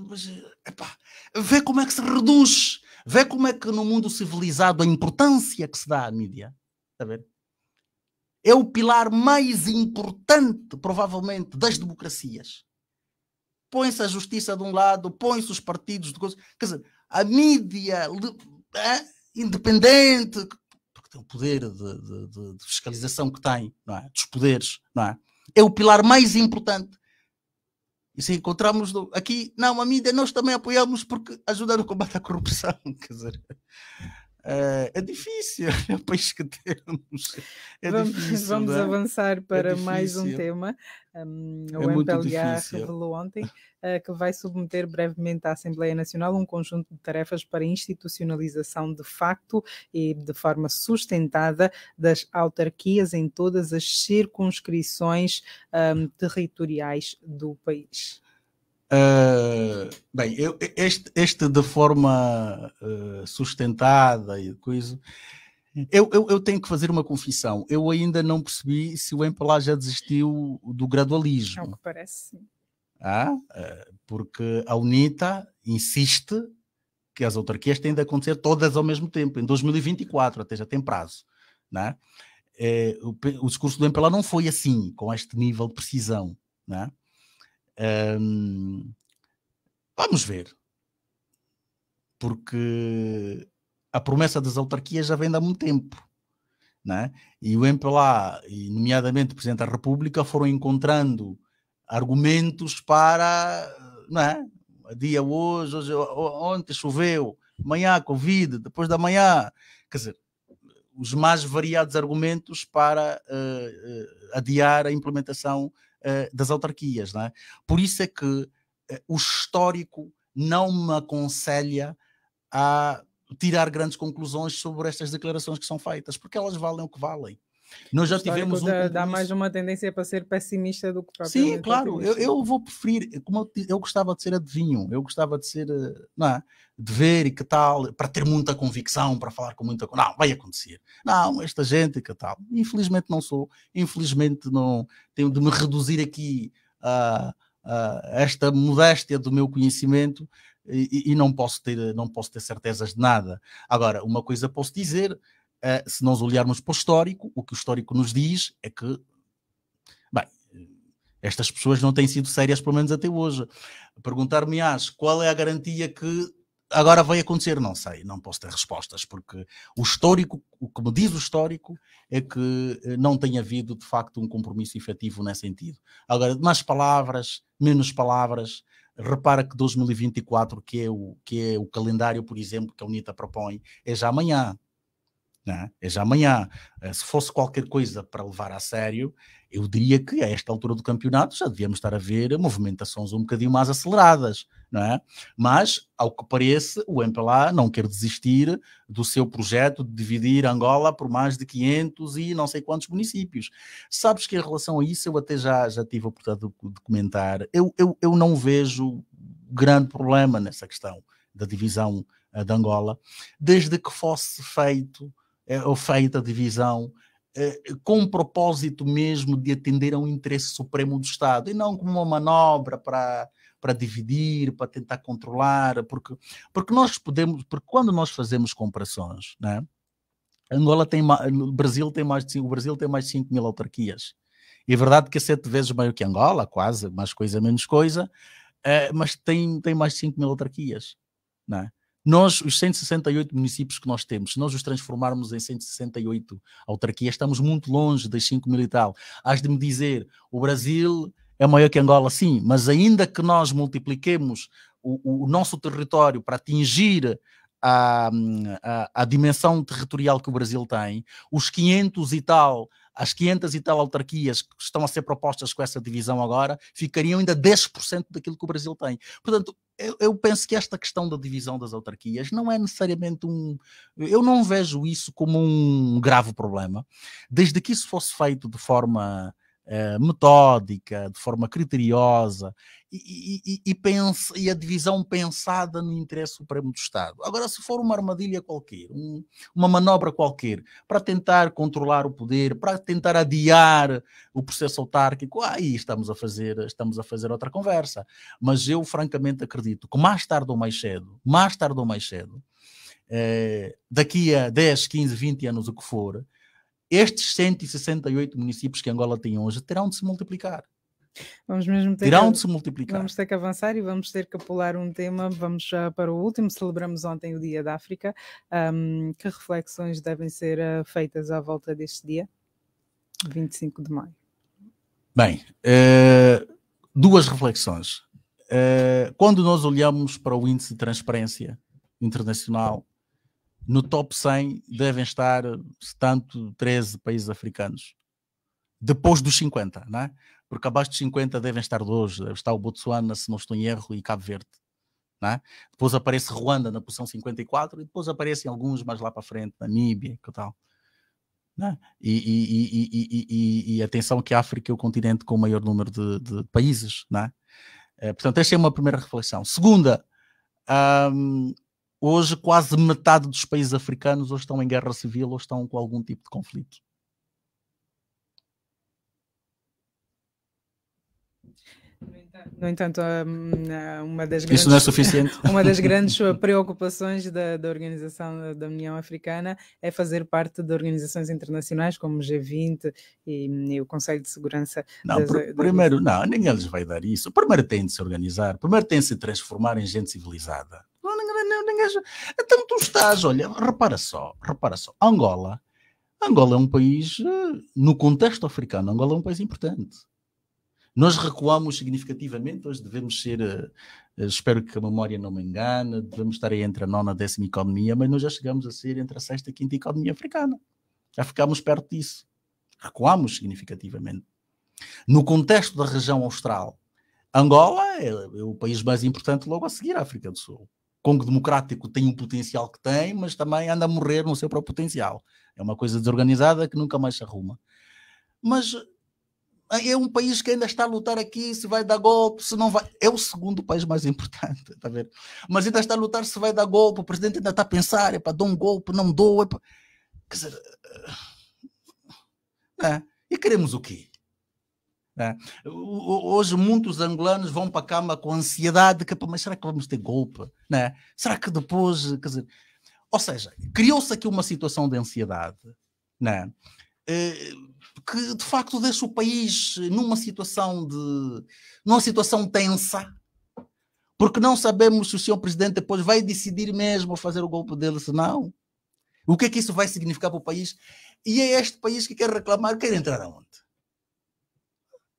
Mas, epá, vê como é que se reduz, vê como é que no mundo civilizado a importância que se dá à mídia, está É o pilar mais importante, provavelmente, das democracias. Põe-se a justiça de um lado, põe-se os partidos de coisa. Quer dizer, a mídia é, independente, porque tem o poder de, de, de, fiscalização que tem, não é? dos poderes, não é? É o pilar mais importante e se encontramos aqui, não, a mídia nós também apoiamos porque ajuda no combate à corrupção. Quer dizer, eh, é, é difíil, é um país que temos. É vamos, difícil, vamos é? avançar é para mais um tema. Um, é o MPLA revelou ontem uh, que vai submeter brevemente à Assembleia Nacional um conjunto de tarefas para institucionalização de facto e de forma sustentada das autarquias em todas as circunscrições um, territoriais do país. Ah, bem, eu, este, este de forma uh, sustentada e coisa. Eu, eu, eu, tenho que fazer uma confissão. Eu ainda não percebi se o Empelá já desistiu do gradualismo. É o que parece. Ah, ah, porque a UNITA insiste que as autarquias têm de acontecer todas ao mesmo tempo, em 2024, até já tem prazo. Né? É, o, o discurso do Empelá não foi assim, com este nível de precisão. É? Um, vamos ver. Porque a promessa das autarquias já vem de há muito tempo. É? E o MPLA, e nomeadamente o Presidente da República, foram encontrando argumentos para, não é? Dia hoje, hoje ontem choveu, amanhã Covid, depois da manhã, quer dizer, os mais variados argumentos para uh, uh, adiar a implementação eh, das autarquias. Não é? Por isso é que uh, o histórico não me aconselha a tirar grandes conclusões sobre estas declarações que são feitas, porque elas valem o que valem. Nós já tivemos um. Dá, dá mais uma tendência para ser pessimista do que para Sim, claro. Eu, eu, vou preferir. Como eu, eu, gostava de ser adivinho, eu gostava de ser. Eh, não é? De ver e que tal, para ter muita convicção, para falar com muita. Não, vai acontecer. Não, esta gente e que tal. Infelizmente não sou. Infelizmente não. Tenho de me reduzir aqui a. a esta modéstia do meu conhecimento e, e, não posso ter não posso ter certezas de nada agora uma coisa posso dizer Uh, se nós olharmos para o histórico, o que o histórico nos diz é que, bem, eh, estas pessoas não têm sido sérias, pelo menos até hoje. Perguntar-me-ás qual é a garantia que agora vai acontecer? Não sei, não posso ter respostas, porque o histórico, o que me diz o histórico, é que eh, não tem havido de facto um compromisso efetivo nesse sentido. Agora, mais palavras, menos palavras. Repara que 2024, que é, o, que é o calendário, por exemplo, que a UNITA propõe, é já amanhã. Né? É já amanhã. Eh, se fosse qualquer coisa para levar a sério, eu diria que a esta altura do campeonato já devíamos estar a ver movimentações um bocadinho mais aceleradas, não é? Mas, ao que parece, o MPLA não quer desistir do seu projeto de dividir Angola por mais de 500 e não sei quantos municípios. Sabes que em relação a isso eu até já, já tive a oportunidade de comentar. Eu, eu, eu não vejo grande problema nessa questão da divisão eh, de Angola, desde que fosse feito eh, ou feita divisão eh, com o propósito mesmo de atender a um interesse supremo do Estado e não como uma manobra para para dividir, para tentar controlar, porque porque nós podemos, porque quando nós fazemos comparações, né? Angola tem o Brasil tem mais de, o Brasil tem mais de 5 mil autarquias. E é verdade que é sete vezes maior que Angola, quase, mais coisa, menos coisa, eh, mas tem, tem mais de 5 mil autarquias. Não é? Nós, os 168 municípios que nós temos, se nós os transformarmos em 168 autarquias, estamos muito longe das 5 mil e tal. Hás de me dizer, o Brasil é maior que Angola, sim, mas ainda que nós multipliquemos o, o nosso território para atingir a, a, a dimensão territorial que o Brasil tem, os 500 e tal as 500 e tal autarquias que estão a ser propostas com essa divisão agora ficariam ainda 10% daquilo que o Brasil tem. Portanto, eu, eu, penso que esta questão da divisão das autarquias não é necessariamente um. Eu não vejo isso como um grave problema, desde que isso fosse feito de forma eh, metódica, de forma criteriosa e, e, e, e, a divisão pensada no interesse supremo do Estado. Agora, se for uma armadilha qualquer, um, uma manobra qualquer para tentar controlar o poder, para tentar adiar o processo autárquico, aí estamos a fazer, estamos a fazer outra conversa. Mas eu francamente acredito que mais tarde ou mais cedo, mais tarde ou mais cedo, eh, daqui a 10, 15, 20 anos, o que for, estes 168 municípios que Angola tem hoje terão de se multiplicar. Vamos mesmo ter Terão que, de se multiplicar. Vamos ter que avançar e vamos ter que pular um tema. Vamos já para o último. Celebramos ontem o Dia da África. Um, que reflexões devem ser uh, feitas à volta deste dia, 25 de maio? Bem, uh, duas reflexões. Uh, quando nós olhamos para o índice de transparência internacional no top 100 devem estar, se tanto, 13 países africanos. Depois dos 50, não é? Porque abaixo dos 50 devem estar dois. Deve estar o Botsuana, se não estou em erro, e Cabo Verde. É? Depois aparece Ruanda na posição 54 e depois aparecem alguns mais lá para frente, Namíbia é? e tal. É? E, e, e, e, atenção que a África é o continente com o maior número de, de países. É? Eh, portanto, esta é uma primeira reflexão. Segunda, hum, Hoje, quase metade dos países africanos ou estão em guerra civil ou estão com algum tipo de conflito. No entanto, hum, uma das grandes, Isso não é suficiente. Uma das grandes uh, preocupações da, da Organização da União Africana é fazer parte de organizações internacionais como o G20 e, hum, e o Conselho de Segurança. Não, das, pr primeiro, das... não, ninguém lhes vai dar isso. Primeiro tem de se organizar, primeiro tem de se transformar em gente civilizada. Então tu estás, olha, repara só, repara só, Angola, Angola é um país, eh, no contexto africano, Angola é um país importante. Nós recuamos significativamente, hoje devemos ser, eh, eh, espero que a memória não me engane, devemos estar aí entre a nona e a décima economia, mas nós já chegamos a ser entre a sexta e a quinta economia africana. Já ficámos perto disso. Recuamos significativamente. No contexto da região austral, Angola é, é o país mais importante logo a seguir à África do Sul. Congo Democrático tem um potencial que tem, mas também anda a morrer no seu próprio potencial. É uma coisa desorganizada que nunca mais se arruma. Mas eh, é um país que ainda está a lutar aqui se vai dar golpe, se não vai. É o segundo país mais importante, está a ver? Mas ainda está a lutar se vai dar golpe, o presidente ainda está a pensar, é para dar um golpe, não dou, é para... Quer dizer. Eh, eh, é? E queremos o quê? Né? Hoje muitos angolanos vão para a cama com ansiedade, que, mas será que vamos ter golpe? Né? Será que depois... Quer dizer, ou seja, criou-se aqui uma situação de ansiedade né? Eh, que de facto deixa o país numa situação de numa situação tensa, porque não sabemos se o senhor presidente depois vai decidir mesmo fazer o golpe dele, se não. O que é que isso vai significar para o país? E é este país que quer reclamar, quer entrar aonde?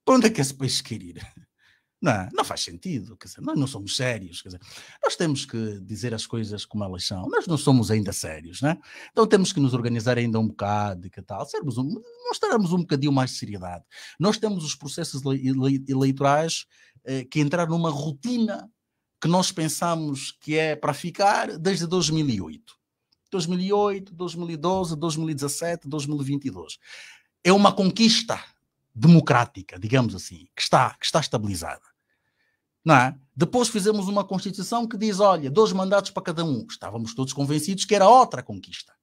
Para onde é que esse país quer ir? Não, é? não faz sentido, quer dizer, nós não somos sérios, quer dizer, nós temos que dizer as coisas como elas são, nós não somos ainda sérios, né? Então temos que nos organizar ainda um bocado, que tal, sermos um, mostrarmos um bocadinho mais de seriedade. Nós temos os processos eleitorais eh, que entraram numa rotina que nós pensamos que é para ficar desde 2008. 2008, 2012, 2017, 2022. É uma conquista democrática, digamos assim, que está, que está estabilizada. Não é? Depois fizemos uma Constituição que diz: olha, dois mandatos para cada um. Estávamos todos convencidos que era outra conquista.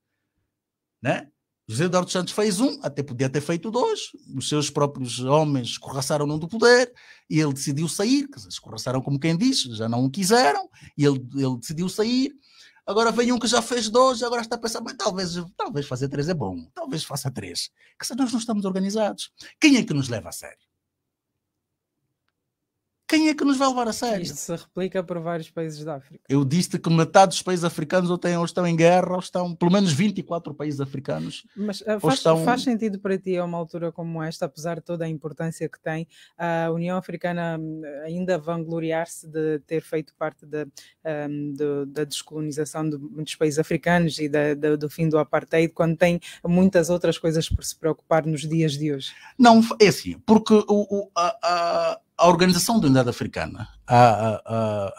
Né? José Eduardo Santos fez um, até podia ter feito dois. Os seus próprios homens escorraçaram-no do poder e ele decidiu sair. Escorraçaram como quem diz, já não o quiseram, e ele, ele decidiu sair. Agora vem um que já fez dois e agora está a pensar, mas talvez, talvez fazer três é bom, talvez faça três. Que se nós não estamos organizados, quem é que nos leva a sério? quem é que nos vai levar a sério? Isto se replica para vários países da África. Eu disse que metade dos países africanos ou, têm, ou estão em guerra, ou estão pelo menos 24 países africanos. Mas uh, faz, estão... faz, sentido para ti, a uma altura como esta, apesar de toda a importância que tem, a União Africana hum, ainda vangloriar-se de ter feito parte de, um, de, da descolonização de muitos países africanos e do fim do apartheid, quando tem muitas outras coisas por se preocupar nos dias de hoje? Não, é assim, porque o, o a, a a Organização da Unidade Africana, a, a,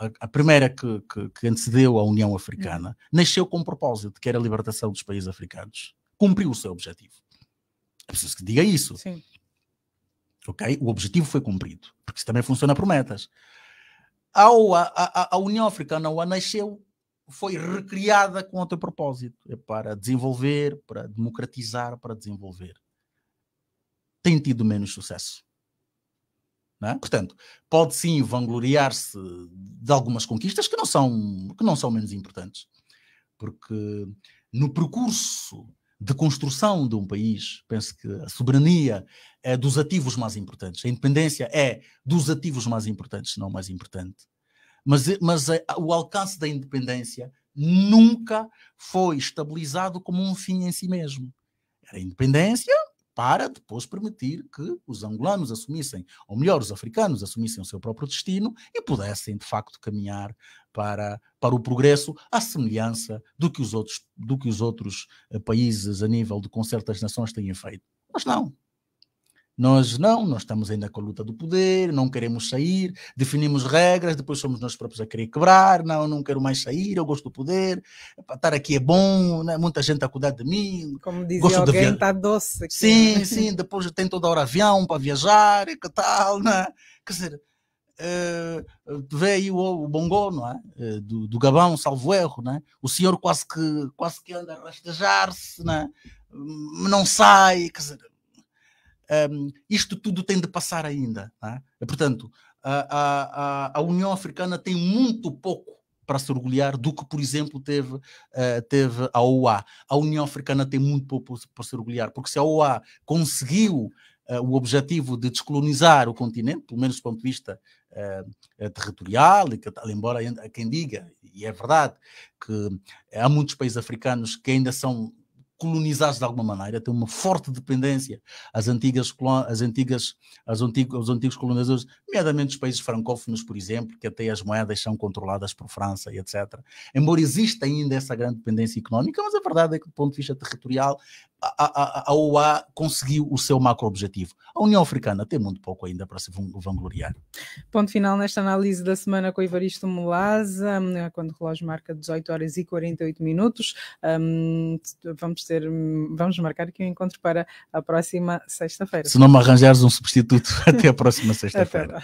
a, a primeira que, que, que, antecedeu a União Africana, nasceu com um propósito, que era a libertação dos países africanos. Cumpriu o seu objetivo. É preciso que diga isso. Sim. Ok? O objetivo foi cumprido, porque isso também funciona por metas. A, a, a União Africana, a nasceu, foi recriada com outro propósito, é para desenvolver, para democratizar, para desenvolver. Tem tido menos sucesso é? Portanto, pode sim vangloriar-se de algumas conquistas que não, são, que não são menos importantes, porque no percurso de construção de um país, penso que a soberania é dos ativos mais importantes, a independência é dos ativos mais importantes, se não mais importante. Mas, mas o alcance da independência nunca foi estabilizado como um fim em si mesmo. Era a independência para depois permitir que os angolanos assumissem, ou melhor, os africanos assumissem o seu próprio destino e pudessem, de facto, caminhar para, para o progresso, à semelhança do que os outros, do que os outros eh, países a nível de Concerto das Nações têm feito. Mas não, nós não, nós estamos ainda com a luta do poder, não queremos sair, definimos regras, depois somos nós próprios a querer quebrar, não, não quero mais sair, eu gosto do poder, estar aqui é bom, né? muita gente a cuidar de mim. Como dizia gosto alguém, está doce. Aqui. Né? Sim, sim, depois tem toda hora avião para viajar, que tal, né? Quer dizer, uh, vê aí o, o Bongo, não é? Uh, do, do, Gabão, salvo erro, né? O senhor quase que, quase que anda a rastejar-se, né? Hum, não sai, quer dizer um, isto tudo tem de passar ainda. É? Portanto, a, a, a, União Africana tem muito pouco para se orgulhar do que, por exemplo, teve, uh, teve a OA. A União Africana tem muito pouco para se orgulhar, porque se a OA conseguiu uh, o objetivo de descolonizar o continente, pelo menos do ponto de vista uh, territorial, e que, embora quem diga, e é verdade, que há muitos países africanos que ainda são colonizados de alguma maneira, têm uma forte dependência às antigas, às antigas, às antigo, aos antigos colonizadores, nomeadamente os países francófonos, por exemplo, que até as moedas são controladas por França e etc. Embora exista ainda essa grande dependência económica, mas a verdade é que, do ponto de vista territorial, a, a, OA conseguiu o seu macro objetivo. A União Africana tem muito pouco ainda para se vangloriar. Ponto final nesta análise da semana com Ivaristo Mulaza, hum, quando o relógio marca 18 horas e 48 minutos. Um, vamos ter, hum, vamos marcar aqui o um encontro para a próxima sexta-feira. Se não me arranjares um substituto, até a próxima sexta-feira.